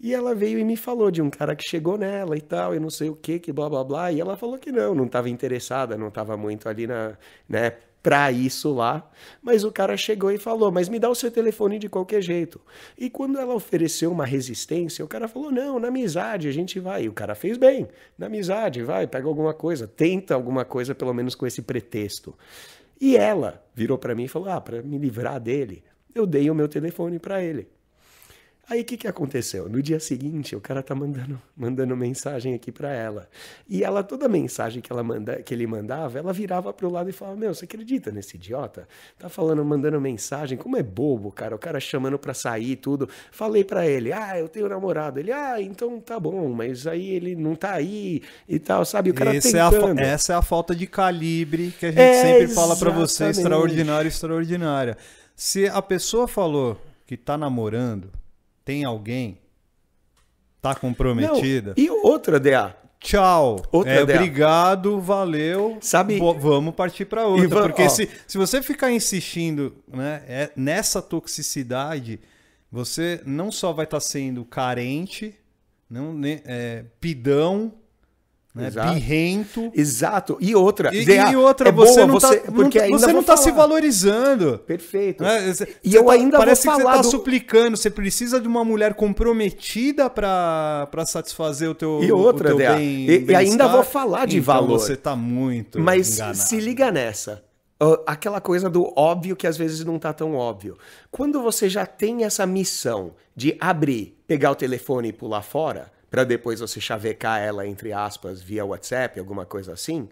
E ela veio e me falou de um cara que chegou nela e tal, e não sei o que, que blá blá blá. E ela falou que não, não estava interessada, não estava muito ali na, né, para isso lá, mas o cara chegou e falou: "Mas me dá o seu telefone de qualquer jeito". E quando ela ofereceu uma resistência, o cara falou: "Não, na amizade a gente vai". E o cara fez bem. Na amizade, vai, pega alguma coisa, tenta alguma coisa pelo menos com esse pretexto. E ela virou para mim e falou: "Ah, para me livrar dele, eu dei o meu telefone para ele". Aí o que, que aconteceu? No dia seguinte, o cara tá mandando, [LAUGHS] mandando mensagem aqui para ela. E ela, toda mensagem que, ela manda, que ele mandava, ela virava pro lado e falava: Meu, você acredita nesse idiota? Tá falando, mandando mensagem, como é bobo, cara. O cara chamando pra sair tudo. Falei para ele: Ah, eu tenho namorado. Ele: Ah, então tá bom, mas aí ele não tá aí e tal, sabe? O cara Esse tentando. É a, essa é a falta de calibre que a gente é, sempre exatamente. fala para você: extraordinário, extraordinária. Se a pessoa falou que tá namorando tem alguém, tá comprometida. Não, e outra, DA. Tchau. Outra é, DA. Obrigado, valeu. Sabe? Bo, vamos partir para outra. Ivan, porque se, se você ficar insistindo né, é, nessa toxicidade, você não só vai estar tá sendo carente, não, né, é, pidão, né? Exato. Birrento. Exato. E outra. E, e outra, é você, boa, não você, tá, porque não, tá- você não está se valorizando. Perfeito. Né? e cê eu tá, ainda parece vou que falar você está do... suplicando. Você precisa de uma mulher comprometida para satisfazer o teu. E outra, o teu bem, e, e ainda vou falar de então valor. Você está muito. Mas enganado. se liga nessa. Aquela coisa do óbvio que às vezes não está tão óbvio. Quando você já tem essa missão de abrir, pegar o telefone e pular fora, para depois você chavecar ela, entre aspas, via WhatsApp, alguma coisa assim,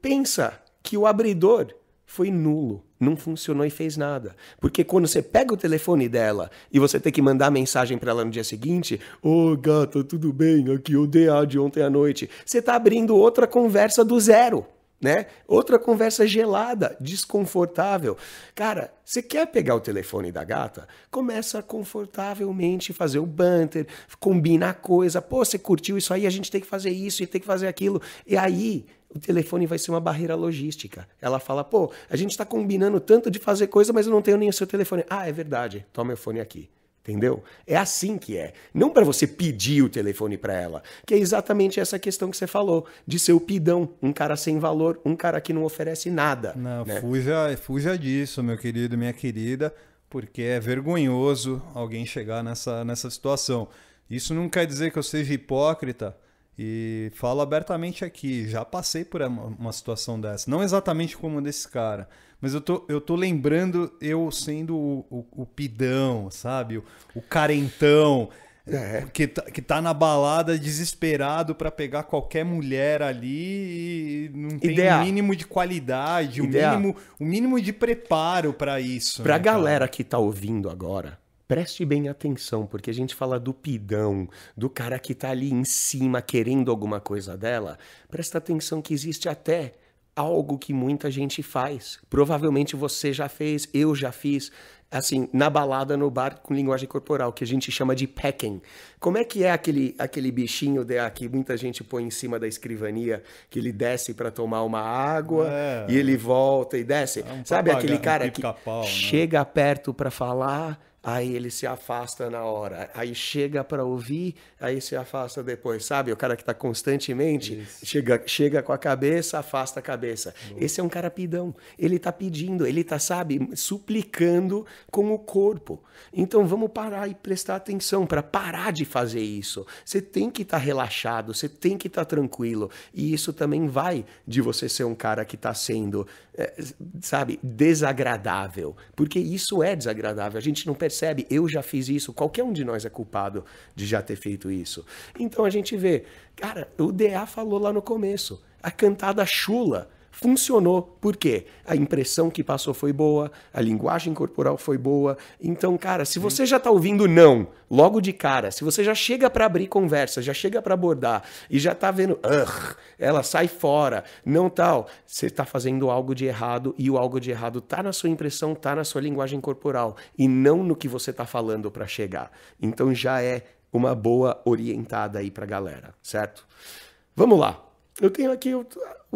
pensa que o abridor foi nulo, não funcionou e fez nada. Porque quando você pega o telefone dela e você tem que mandar mensagem para ela no dia seguinte, ô oh, gata, tudo bem? Aqui o DA de ontem à noite. Você tá abrindo outra conversa do zero né? Outra conversa gelada, desconfortável. Cara, você quer pegar o telefone da gata? Começa confortavelmente fazer o banter, combina a coisa. Pô, você curtiu isso aí? A gente tem que fazer isso e tem que fazer aquilo. E aí, o telefone vai ser uma barreira logística. Ela fala: pô, a gente está combinando tanto de fazer coisa, mas eu não tenho nem o seu telefone. Ah, é verdade, toma o fone aqui. Entendeu? É assim que é. Não para você pedir o telefone para ela, que é exatamente essa questão que você falou, de ser o pidão, um cara sem valor, um cara que não oferece nada. Não, né? fuja, fuja disso, meu querido, minha querida, porque é vergonhoso alguém chegar nessa, nessa situação. Isso não quer dizer que eu seja hipócrita e falo abertamente aqui, já passei por uma situação dessa, não exatamente como desse cara, mas eu tô, eu tô lembrando eu sendo o, o, o pidão, sabe? O, o carentão. É. Que, tá, que tá na balada desesperado para pegar qualquer mulher ali e não tem Ideal. o mínimo de qualidade, o mínimo, o mínimo de preparo para isso. Pra né, galera que tá ouvindo agora, preste bem atenção, porque a gente fala do pidão, do cara que tá ali em cima querendo alguma coisa dela. Presta atenção que existe até algo que muita gente faz. Provavelmente você já fez, eu já fiz, assim, na balada, no bar, com linguagem corporal, que a gente chama de packing. Como é que é aquele, aquele bichinho de, ah, que muita gente põe em cima da escrivania, que ele desce para tomar uma água é. e ele volta e desce? É um Sabe aquele cara que né? chega perto para falar aí ele se afasta na hora, aí chega para ouvir, aí se afasta depois, sabe? O cara que está constantemente chega, chega com a cabeça, afasta a cabeça. Esse é um cara pidão. Ele está pedindo, ele está, sabe, suplicando com o corpo. Então vamos parar e prestar atenção para parar de fazer isso. Você tem que estar tá relaxado, você tem que estar tá tranquilo. E isso também vai de você ser um cara que está sendo, é, sabe, desagradável. Porque isso é desagradável. A gente não percebe percebe, eu já fiz isso, qualquer um de nós é culpado de já ter feito isso. Então a gente vê, cara, o DA falou lá no começo, a cantada chula funcionou. Por quê? A impressão que passou foi boa, a linguagem corporal foi boa. Então, cara, se você já está ouvindo não, logo de cara, se você já chega para abrir conversa, já chega para abordar e já está vendo, ela sai fora, não tal, você está fazendo algo de errado e o algo de errado tá na sua impressão, tá na sua linguagem corporal e não no que você está falando para chegar. Então já é uma boa orientada aí pra galera, certo? Vamos lá. Eu tenho aqui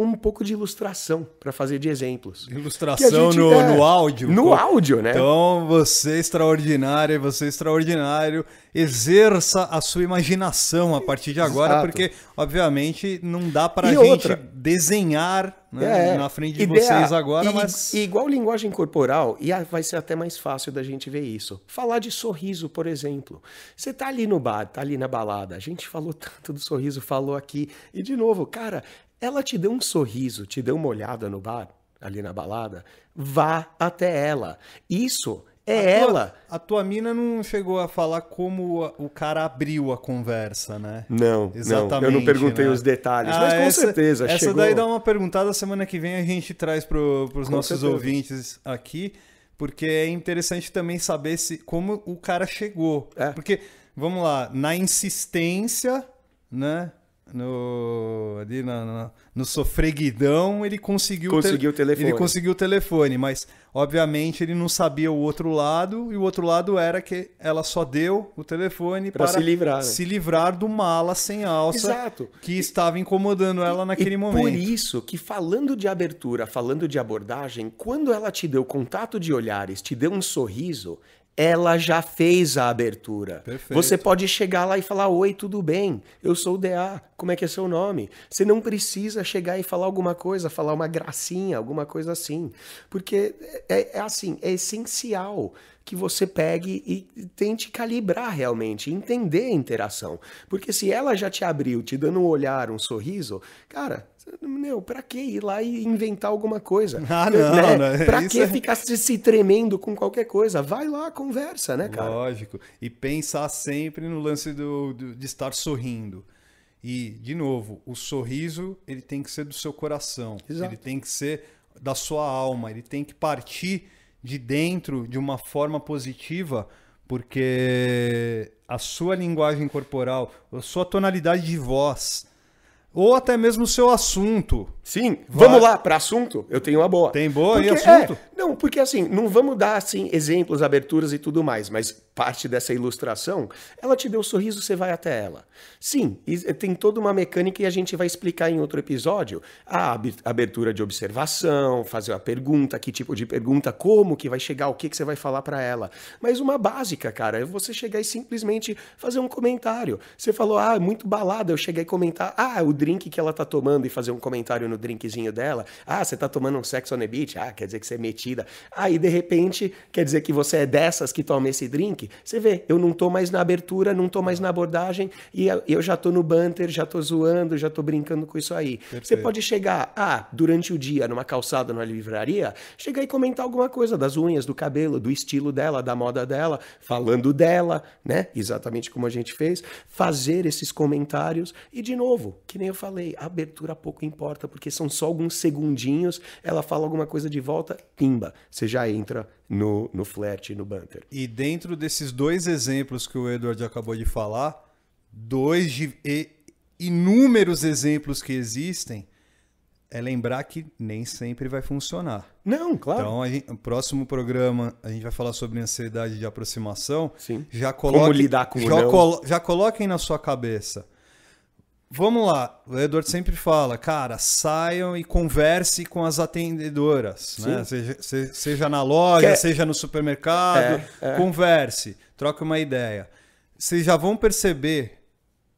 um pouco de ilustração para fazer de exemplos. Ilustração no, tá no áudio. No pô. áudio, né? Então, você é extraordinária, você é extraordinário, exerça a sua imaginação a partir de agora, Exato. porque obviamente não dá para a gente outra. desenhar né, é, na frente de ideia, vocês agora, e, mas igual linguagem corporal, e vai ser até mais fácil da gente ver isso. Falar de sorriso, por exemplo. Você tá ali no bar, tá ali na balada. A gente falou [LAUGHS] tanto do sorriso, falou aqui e de novo, cara, ela te deu um sorriso, te deu uma olhada no bar, ali na balada, vá até ela. Isso é a tua, ela. a tua mina não chegou a falar como o cara abriu a conversa, né? Não, Exatamente, não. Eu não perguntei né? os detalhes, ah, mas com essa, certeza essa chegou. Essa daí dá uma perguntada, semana que vem a gente traz para os nossos certeza. ouvintes aqui, porque é interessante também saber se como o cara chegou. É. Porque, vamos lá, na insistência, né? no, ali na, no sofreguidão, ele conseguiu, conseguiu o telefone. Ele conseguiu o telefone, mas obviamente ele não sabia o outro lado, e o outro lado era que ela só deu o telefone pra para se livrar, né? se livrar do mala sem alça Exato. que estava incomodando ela naquele e momento. Por isso que falando de abertura, falando de abordagem, quando ela te deu contato de olhares, te deu um sorriso, ela já fez a abertura. Perfeito. Você pode chegar lá e falar: Oi, tudo bem? Eu sou o DA, como é que é seu nome? Você não precisa chegar e falar alguma coisa, falar uma gracinha, alguma coisa assim. Porque é, é, é assim, é essencial que você pegue e tente calibrar realmente, entender a interação. Porque se ela já te abriu, te dando um olhar, um sorriso, cara, meu, pra que ir lá e inventar alguma coisa? [LAUGHS] Ah, não, né? não. Pra que é... ficar se, se, tremendo com qualquer coisa? Vai lá, conversa, né, cara? Lógico. E pensar sempre no lance do, do, de estar sorrindo. E, de novo, o sorriso ele tem que ser do seu coração. Exato. Ele tem que ser da sua alma. Ele tem que partir de dentro de uma forma positiva, porque a sua linguagem corporal, a sua tonalidade de voz ou até mesmo o seu assunto. Sim, Vai. vamos lá para assunto. Eu tenho uma boa. Tem boa porque, e assunto? É, não, porque assim, não vamos dar assim exemplos, aberturas e tudo mais, mas parte dessa ilustração, ela te deu um sorriso, você vai até ela. Sim, tem toda uma mecânica e a gente vai explicar em outro episódio a abertura de observação, fazer uma pergunta, que tipo de pergunta, como que vai chegar, o que que você vai falar para ela. Mas uma básica, cara, é você chegar e simplesmente fazer um comentário. Você falou: "Ah, é muito balada", eu cheguei a comentar: "Ah, o drink que ela tá tomando e fazer um comentário no drinkzinho dela. Ah, você tá tomando um Sex on the Beach? Ah, quer dizer que você é metida. Aí, de repente, quer dizer que você é dessas que toma esse drink? Você vê, eu não tô mais na abertura, não tô mais na abordagem e eu já tô no banter, já tô zoando, já tô brincando com isso aí. Perfeito. Você pode chegar, ah, durante o dia, numa calçada, numa livraria, chegar e comentar alguma coisa das unhas, do cabelo, do estilo dela, da moda dela, falando dela, né? Exatamente como a gente fez. Fazer esses comentários e, de novo, que nem eu falei, a abertura pouco importa, porque são só alguns segundinhos, ela fala alguma coisa de volta, pimba, você já entra no, no flerte, no banter. E dentro desses dois exemplos que o Edward acabou de falar, dois de inúmeros exemplos que existem, é lembrar que nem sempre vai funcionar. Não, claro. Então, gente, no próximo programa, a gente vai falar sobre ansiedade de aproximação. Sim. Já coloque, Como lidar com já, o não. Colo, já coloquem na sua cabeça. Vamos lá, o Edward sempre fala, cara, saiam e converse com as atendedoras, né? seja, se, seja, na loja, seja no supermercado, é, é. converse, troque uma ideia. Vocês já vão perceber,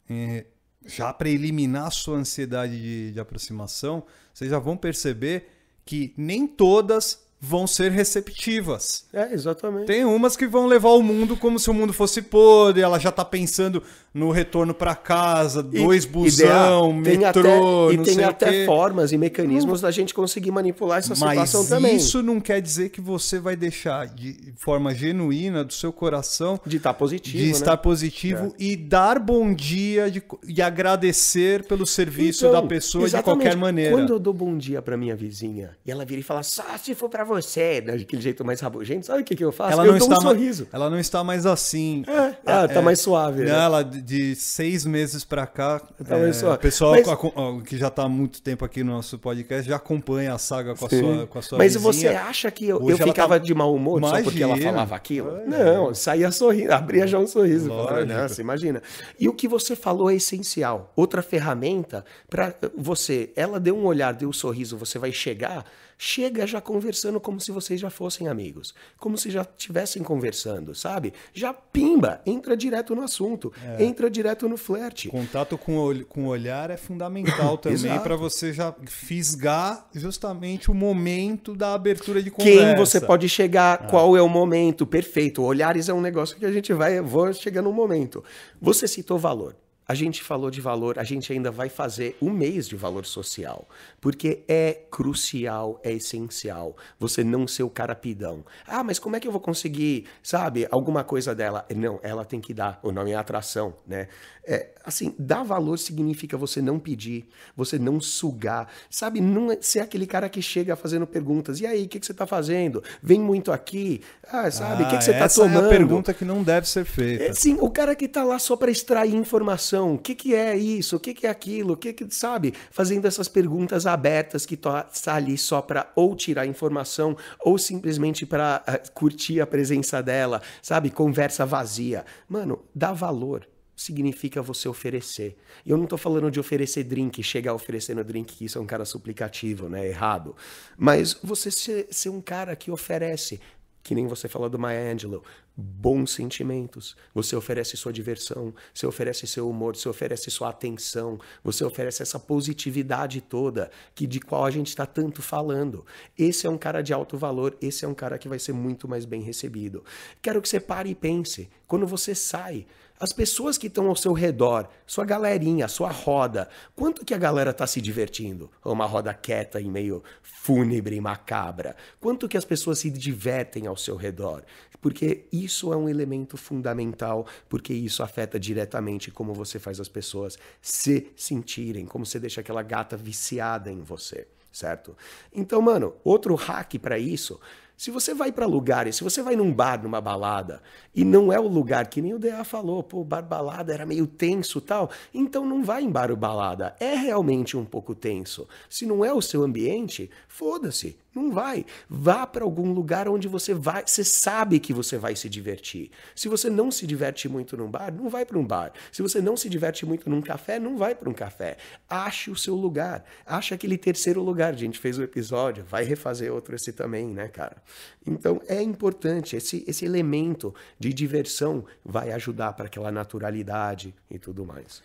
eh, já para eliminar a sua ansiedade de, de aproximação, vocês já vão perceber que nem todas vão ser receptivas. É, exatamente. Tem umas que vão levar o mundo como se o mundo fosse podre, ela já tá pensando no retorno para casa, e, dois busão, ideia, metrô, até, E tem até formas e mecanismos hum. da gente conseguir manipular essa Mas situação também. Mas isso não quer dizer que você vai deixar de forma genuína do seu coração de estar tá positivo, de né? estar positivo é. e dar bom dia de, e agradecer pelo serviço então, da pessoa de qualquer maneira. Quando eu dou bom dia para minha vizinha e ela vira e fala: "Só se for para você, né, daquele jeito mais rabugento, sabe o que, que eu faço? Ela eu não dou está um sorriso. Ela não está mais assim. É, é ah, ela tá é, mais suave. né? Ela de seis meses para cá. Tá mais é, suave. O pessoal Mas... que já está há muito tempo aqui no nosso podcast já acompanha a saga com a sua, com a sua Mas vizinha. você acha que eu, eu tá ficava tá... de mau humor imagina. só porque ela falava aquilo? É. Não, saía sorrindo, abria já um sorriso. Nossa, imagina. E o que você falou é essencial. Outra ferramenta para você, ela deu um olhar, deu um sorriso, você vai chegar chega já conversando como se vocês já fossem amigos, como se já estivessem conversando, sabe? Já pimba, entra direto no assunto, é. entra direto no flerte. Contato com o, com o olhar é fundamental [COUGHS] também para você já fisgar justamente o momento da abertura de conversa. Quem você pode chegar, ah. qual é o momento, perfeito. Olhares é um negócio que a gente vai, vou chegar no momento. Você citou valor. A gente falou de valor, a gente ainda vai fazer um mês de valor social, porque é crucial, é essencial você não ser o carapidão. Ah, mas como é que eu vou conseguir, sabe, alguma coisa dela? Não, ela tem que dar, o nome é atração, né? É, assim, dar valor significa você não pedir, você não sugar, sabe? Não é ser aquele cara que chega fazendo perguntas. E aí, o que, que você está fazendo? Vem muito aqui, ah, sabe? O ah, que, que você está tomando? Ah, é a pergunta que não deve ser feita. É, sim, o cara que está lá só para extrair informação. O que, que é isso? O que, que é aquilo? O que, que sabe? Fazendo essas perguntas abertas que está tá ali só para ou tirar informação ou simplesmente para uh, eh, curtir a presença dela, sabe? Conversa vazia. Mano, dá valor significa você oferecer. E eu não estou falando de oferecer drink, chegar oferecendo drink, que isso é um cara suplicativo, né? Errado. Mas você ser, ser um cara que oferece, que nem você falou do Maya Angelou, bons sentimentos. Você oferece sua diversão, você oferece seu humor, você oferece sua atenção, você oferece essa positividade toda que de qual a gente está tanto falando. Esse é um cara de alto valor, esse é um cara que vai ser muito mais bem recebido. Quero que você pare e pense. Quando você sai, as pessoas que estão ao seu redor, sua galerinha, sua roda, quanto que a galera tá se divertindo? Uma roda quieta e meio fúnebre e macabra. Quanto que as pessoas se divertem ao seu redor? Porque isso é um elemento fundamental, porque isso afeta diretamente como você faz as pessoas se sentirem, como você deixa aquela gata viciada em você, certo? Então, mano, outro hack para isso se você vai para lugares, se você vai num bar, numa balada, e não é o lugar que nem o DA falou, pô, bar balada era meio tenso tal, então não vai em bar ou balada. É realmente um pouco tenso. Se não é o seu ambiente, foda-se. Não vai. Vá para algum lugar onde você vai, você sabe que você vai se divertir. Se você não se diverte muito num bar, não vai para um bar. Se você não se diverte muito num café, não vai para um café. Ache o seu lugar. Ache aquele terceiro lugar. A gente fez o um episódio, vai refazer outro esse também, né, cara? Então é importante esse esse elemento de diversão vai ajudar para aquela naturalidade e tudo mais.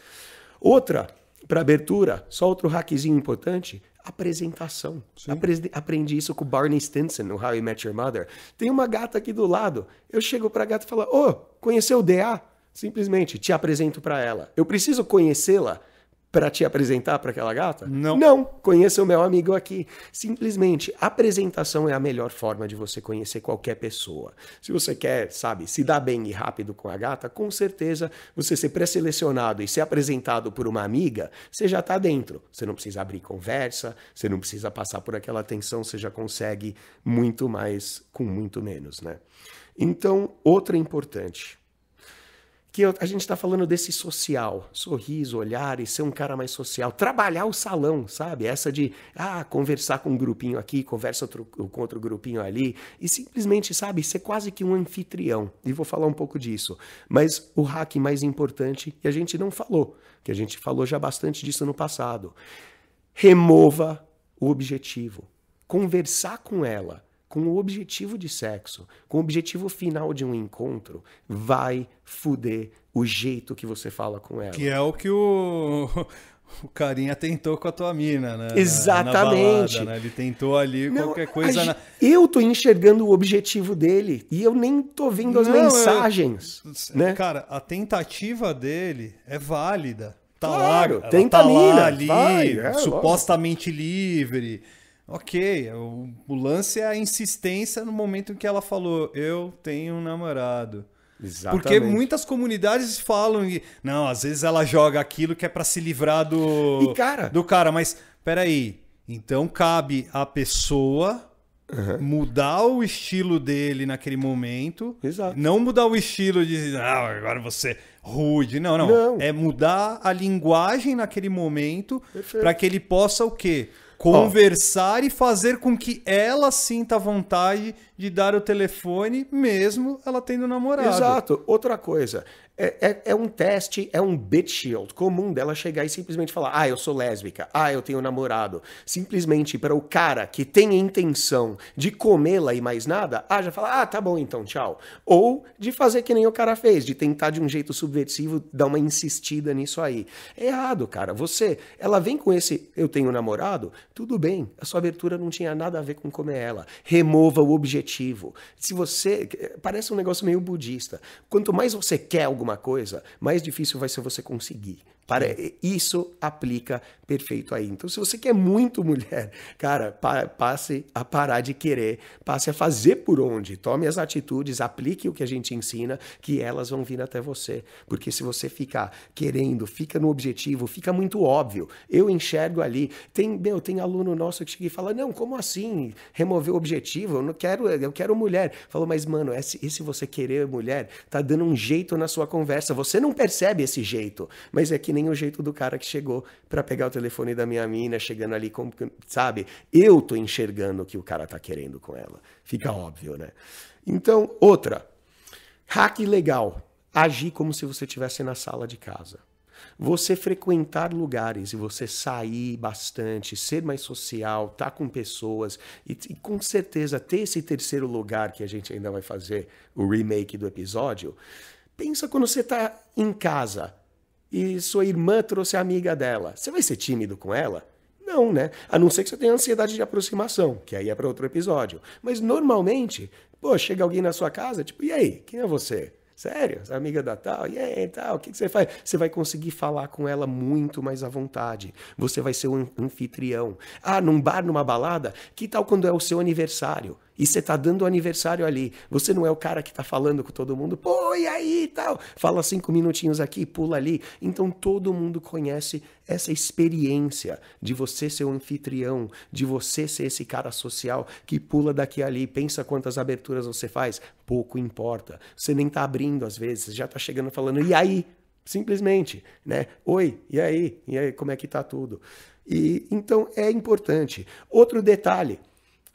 Outra para abertura, só outro hackzinho importante apresentação. aprendi isso com o Barney Stinson, no How You Met Your Mother. Tem uma gata aqui do lado. Eu chego pra gata e falo, ô, oh, conheceu o DA? Simplesmente te apresento para ela. Eu preciso conhecê-la para te apresentar para aquela gata? Não. Não, conheça o meu amigo aqui. Simplesmente, apresentação é a melhor forma de você conhecer qualquer pessoa. Se você quer, sabe, se dar bem e rápido com a gata, com certeza você ser pré-selecionado e ser apresentado por uma amiga, você já está dentro. Você não precisa abrir conversa, você não precisa passar por aquela atenção. você já consegue muito mais com muito menos, né? Então, outra importante, que a gente está falando desse social, sorriso, olhar e ser um cara mais social, trabalhar o salão, sabe? Essa de ah, conversar com um grupinho aqui, conversa outro, com outro grupinho ali, e simplesmente, sabe, ser quase que um anfitrião. E vou falar um pouco disso. Mas o hack mais importante, que a gente não falou, que a gente falou já bastante disso no passado. Remova o objetivo. Conversar com ela com o objetivo de sexo, com o objetivo final de um encontro, vai fuder o jeito que você fala com ela. Que é o que o, [LAUGHS] o carinha tentou com a tua mina, né? Exatamente. Na, na balada, né? Ele tentou ali Não, qualquer coisa. Na... Eu tô enxergando o objetivo dele e eu nem tô vendo as Não, é- mensagens. Eu... Né? Cara, a tentativa dele é válida. Tá claro, lá, tenta tá mina, ali, vai, é, supostamente lógico. livre. Ok, o, o lance é a insistência no momento em que ela falou, eu tenho um namorado. Exatamente. Porque muitas comunidades falam, e, não, às vezes ela joga aquilo que é para se livrar do, cara, do cara, mas peraí, então cabe à pessoa Uhum. mudar o estilo dele naquele momento. Exato. Não mudar o estilo de ah, agora você é rude. Não, não, não. É mudar a linguagem naquele momento para que ele possa o quê? Conversar oh. e fazer com que ela sinta vontade de dar o telefone, mesmo ela tendo namorado. Exato. Outra coisa, é, é, é, um teste, é um bit shield comum dela chegar e simplesmente falar: ah, eu sou lésbica, ah, eu tenho um namorado. Simplesmente para o cara que tem intenção de comê-la e mais nada, ah, já fala: ah, tá bom então, tchau. Ou de fazer que nem o cara fez, de tentar de um jeito subversivo dar uma insistida nisso aí. É errado, cara. Você, ela vem com esse eu tenho um namorado, tudo bem, a sua abertura não tinha nada a ver com comer ela. Remova o objetivo. Se você. Parece um negócio meio budista. Quanto mais você quer alguma alguma coisa, mais difícil vai ser você conseguir. Para, isso aplica perfeito aí. Então, se você quer é muito mulher, [LAUGHS] cara, pa, passe a parar de querer, passe a fazer por onde, tome as atitudes, aplique o que a gente ensina, que elas vão vir até você. Porque se você ficar querendo, fica no objetivo, fica muito óbvio. Eu enxergo ali. Tem, meu, tem aluno nosso que chega e fala: não, como assim? Remover o objetivo? Eu não quero, eu quero mulher. Falou, mas, mano, e se você querer mulher tá dando um jeito na sua conversa. Você não percebe esse jeito, mas é que nem o jeito do cara que chegou para pegar o telefone da minha mina, chegando ali, com, sabe? Eu tô enxergando o que o cara tá querendo com ela. Fica óbvio, né? Então, outra. Hack legal. Agir como se você estivesse na sala de casa. Você frequentar lugares e você sair bastante, ser mais social, estar tá com pessoas e, e, com certeza ter esse terceiro lugar que a gente ainda vai fazer o remake do episódio. Pensa quando você está em casa, e sua irmã trouxe a amiga dela. Você vai ser tímido com ela? Não, né? A não ser que você tenha ansiedade de aproximação, que aí é para outro episódio. Mas normalmente, pô, chega alguém na sua casa, tipo, e aí, quem é você? Sério? Amiga da tal? E aí, tal? O que, que você faz? Você vai conseguir falar com ela muito mais à vontade. Você vai ser um anfitrião. Ah, num bar, numa balada? Que tal quando é o seu aniversário? E você tá dando o aniversário ali. Você não é o cara que tá falando com todo mundo, pô, e aí e tal. Fala cinco minutinhos aqui, pula ali. Então todo mundo conhece essa experiência de você ser o um anfitrião, de você ser esse cara social que pula daqui ali, pensa quantas aberturas você faz. Pouco importa. Você nem tá abrindo às vezes, você já tá chegando falando, e aí? simplesmente, né? Oi, e aí? E aí, como é que tá tudo? E então é importante. Outro detalhe,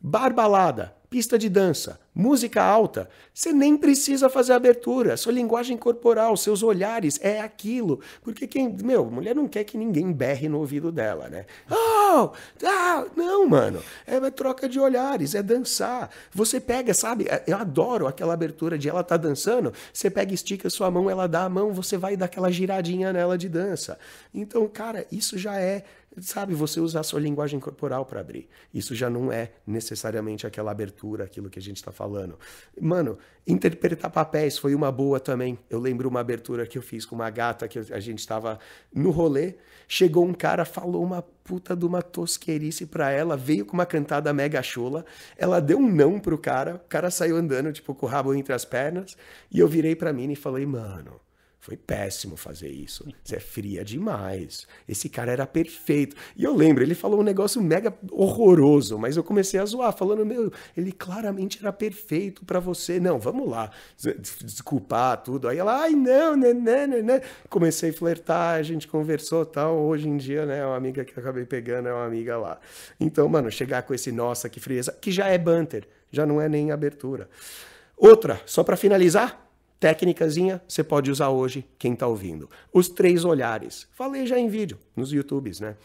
bar balada, pista de dança, música alta. Você nem precisa fazer abertura, sua linguagem corporal, seus olhares é aquilo. Porque quem, meu, mulher não quer que ninguém berre no ouvido dela, né? Oh, ah, não, mano. É troca de olhares, é dançar. Você pega, sabe? É, eu adoro aquela abertura de ela tá dançando, você pega, estica sua mão, ela dá a mão, você vai dar aquela giradinha nela de dança. Então, cara, isso já é sabe, você usar a sua linguagem corporal para abrir. Isso já não é necessariamente aquela abertura, aquilo que a gente está falando. Mano, interpretar papéis foi uma boa também. Eu lembro uma abertura que eu fiz com uma gata que a gente estava no rolê, chegou um cara, falou uma puta de uma tosqueirice pra ela, veio com uma cantada mega chula, ela deu um não pro cara, o cara saiu andando, tipo, com o rabo entre as pernas, e eu virei pra mim e falei, mano, foi péssimo fazer isso. Você é fria demais. Esse cara era perfeito. E eu lembro, ele falou um negócio mega horroroso, mas eu comecei a zoar, falando: meu, ele claramente era perfeito para você. Não, vamos lá, desculpar tudo. Aí ela, ai, não, né, né, né. Comecei a flertar, a gente conversou tal. Hoje em dia, né, é uma amiga que eu acabei pegando é uma amiga lá. Então, mano, chegar com esse nossa, que frieza, que já é banter, já não é nem abertura. Outra, só para finalizar, Técnicazinha, você pode usar hoje, quem está ouvindo. Os três olhares. Falei já em vídeo, nos YouTubes, né?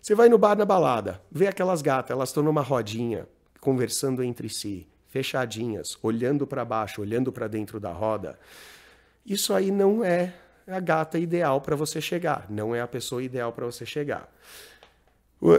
Você vai no bar na balada, vê aquelas gatas, elas estão numa rodinha, conversando entre si, fechadinhas, olhando para baixo, olhando para dentro da roda. Isso aí não é a gata ideal para você chegar, não é a pessoa ideal para você chegar.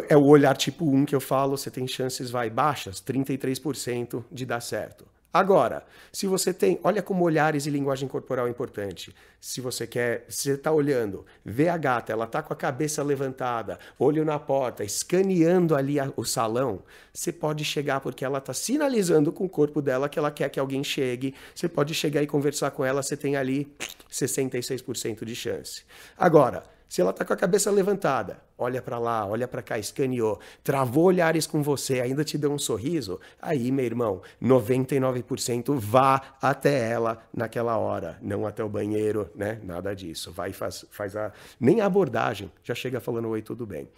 É o olhar tipo 1 que eu falo, você tem chances vai baixas, 33% de dar certo. Agora, se você tem, olha como olhares e linguagem corporal é importante. Se você quer, se você está olhando, vê a gata, ela está com a cabeça levantada, olho na porta, escaneando ali a, o salão, você pode chegar porque ela está sinalizando com o corpo dela que ela quer que alguém chegue. Você pode chegar e conversar com ela, você tem ali 66% de chance. Agora, se ela está com a cabeça levantada, olha para lá, olha para cá, escaneou, travou olhares com você, ainda te deu um sorriso, aí, meu irmão, 99% vá até ela naquela hora, não até o banheiro, né? Nada disso. Vai e faz, faz a. Nem a abordagem já chega falando oi, tudo bem.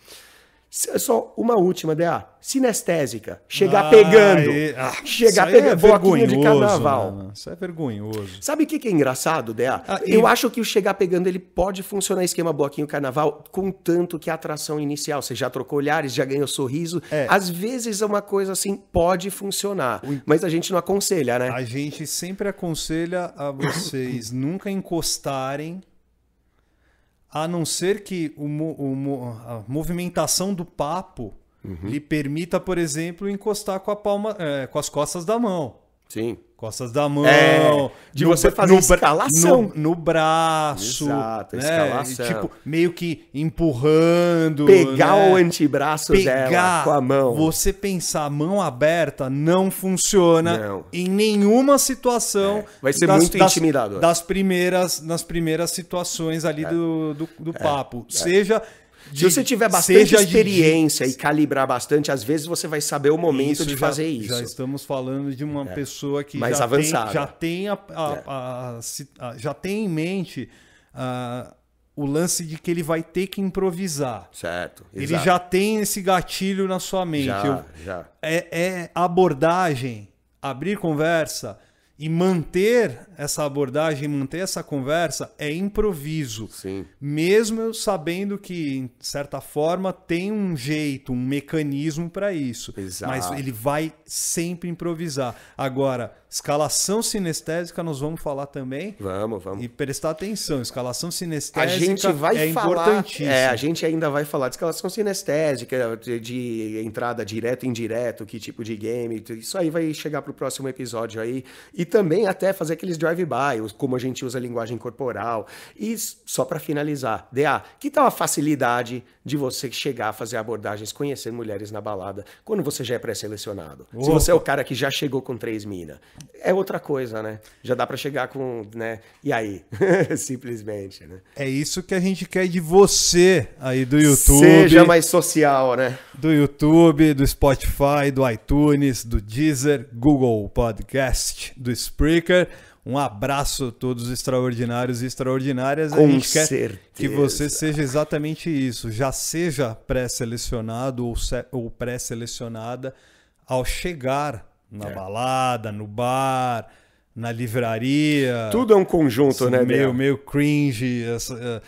É só uma última, DA. Sinestésica. Chegar ah, pegando. E... Ah, chegar é pegando. É Boquinha de carnaval. Né, mano. Isso é vergonhoso. Sabe o que, que é engraçado, DA? Ah, Eu e... acho que o chegar pegando ele pode funcionar esquema de carnaval, contanto que a atração inicial. Você já trocou olhares, já ganhou sorriso. É. Às vezes é uma coisa assim pode funcionar. O... Mas a gente não aconselha, né? A gente sempre aconselha a vocês nunca encostarem a não ser que o, o, a movimentação do papo uhum. lhe permita, por exemplo, encostar com, a palma, é, com as costas da mão. Sim. Costas da mão. É, de no, você fazer no, escalação. No, no braço. Exato, né? escalação. tipo, meio que empurrando. Pegar né? o antebraço Pegar, dela com a mão. Você pensar mão aberta não funciona não. em nenhuma situação. É. Vai ser das, muito das, intimidador. Das primeiras, nas primeiras situações ali é. do, do, do é. papo. É. Seja de, se você tiver bastante experiência de... e calibrar bastante, às vezes você vai saber o momento de já, fazer isso. Já estamos falando de uma é. pessoa que mais já avançada, tem, já tem a, a, é. a, já tem em mente o lance de que ele vai ter que improvisar. Certo. Ele já tem esse gatilho na sua mente. Já, Eu, já. É, é abordagem, abrir conversa e manter essa abordagem, manter essa conversa é improviso. Sim. Mesmo eu sabendo que, de certa forma, tem um jeito, um mecanismo para isso. Exato. Mas ele vai sempre improvisar. Agora, Escalação sinestésica nós vamos falar também. Vamos, vamos. E prestar atenção, escalação sinestésica a gente vai é falar, É, a gente ainda vai falar de escalação sinestésica, de, de entrada direto e indireto, que tipo de game, isso aí vai chegar para o próximo episódio aí. E também até fazer aqueles drive-by, como a gente usa a linguagem corporal. E só para finalizar, DA, que tal a facilidade de você chegar a fazer abordagens, conhecer mulheres na balada, quando você já é pré-selecionado. Se você é o cara que já chegou com três minas, é outra coisa, né? Já dá para chegar com, né? E aí? [LAUGHS] Simplesmente, né? É isso que a gente quer de você aí do YouTube. Seja mais social, né? Do YouTube, do Spotify, do iTunes, do Deezer, Google Podcast, do Spreaker. Um abraço a todos extraordinários e extraordinárias. Com a gente quer certeza. que você seja exatamente isso. Já seja pré-selecionado ou, se ou pré-selecionada ao chegar na é. balada, no bar, na livraria. Tudo é um conjunto, né? Meio, meio cringe, essa, eh,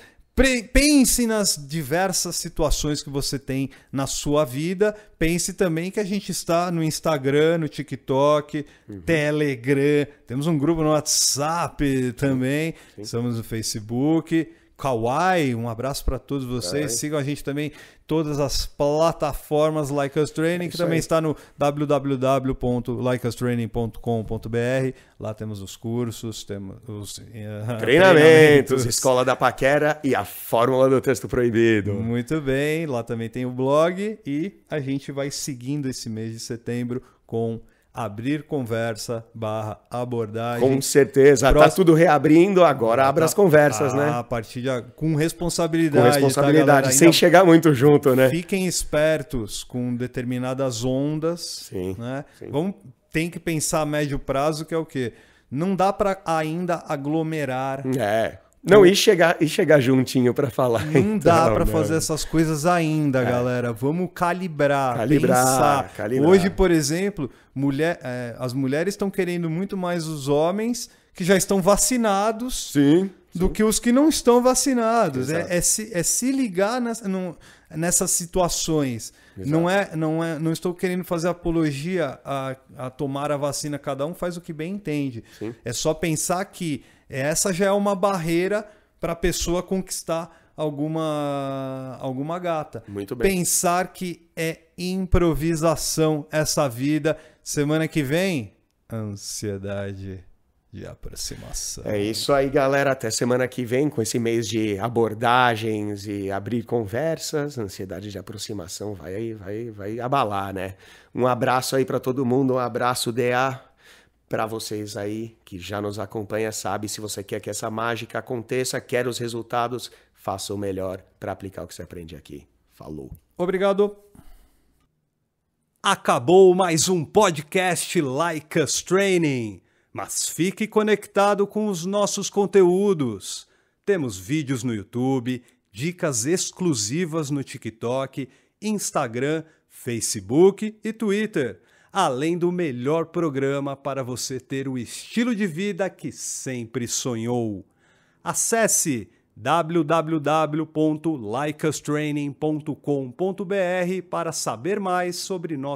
Pense nas diversas situações que você tem na sua vida. Pense também que a gente está no Instagram, no TikTok, uhum. Telegram. Temos um grupo no WhatsApp também. Sim. Estamos no Facebook. Kawai, um abraço para todos vocês. É. Sigam a gente também todas as plataformas Like Us Training, é que também está no www.likeustraining.com.br. Lá temos os cursos, temos os eh, [LAUGHS] treinamentos, treinamentos, Escola da Paquera e a Fórmula do Texto Proibido. Muito bem, lá também tem o blog e a gente vai seguindo esse mês de setembro com abrir conversa, barra abordagem. Com certeza, tá Próximo... tá tudo reabrindo, agora ah, abra tá, as conversas, ah, né? A partir de com responsabilidade. Com tá, responsabilidade, tá, sem chegar muito junto, né? Fiquem espertos com determinadas ondas, sim, né? Sim. Vamos, tem que pensar a médio prazo, que é o quê? Não dá para ainda aglomerar. É não, e chegar, e chegar juntinho para falar. Não então, dá para né? fazer essas coisas ainda, é. galera. Vamos calibrar, calibrar pensar. Calibrar. Hoje, por exemplo, mulher, é, as mulheres estão querendo muito mais os homens que já estão vacinados sim, do que os que não estão vacinados. É, é, se, é se ligar nessa, não, nessas situações. Não é, não é, não estou querendo fazer apologia a, a tomar a vacina. Cada um faz o que bem entende. Sim. É só pensar que essa já é uma barreira para a pessoa conquistar alguma alguma gata. Muito bem. Pensar que é improvisação essa vida. Semana que vem, ansiedade de aproximação. É isso aí, galera. Até semana que vem com esse mês de abordagens e abrir conversas. Ansiedade de aproximação vai vai vai abalar, né? Um abraço aí para todo mundo. Um abraço, DA para vocês aí que já nos acompanha, sabe, se você quer que essa mágica aconteça, quer os resultados, faça o melhor para aplicar o que você aprende aqui. Falou. Obrigado. Acabou mais um podcast Like Us Training, mas fique conectado com os nossos conteúdos. Temos vídeos no YouTube, dicas exclusivas no TikTok, Instagram, Facebook e Twitter além do melhor programa para você ter o estilo de vida que sempre sonhou. Acesse www.likeustraining.com.br para saber mais sobre nossa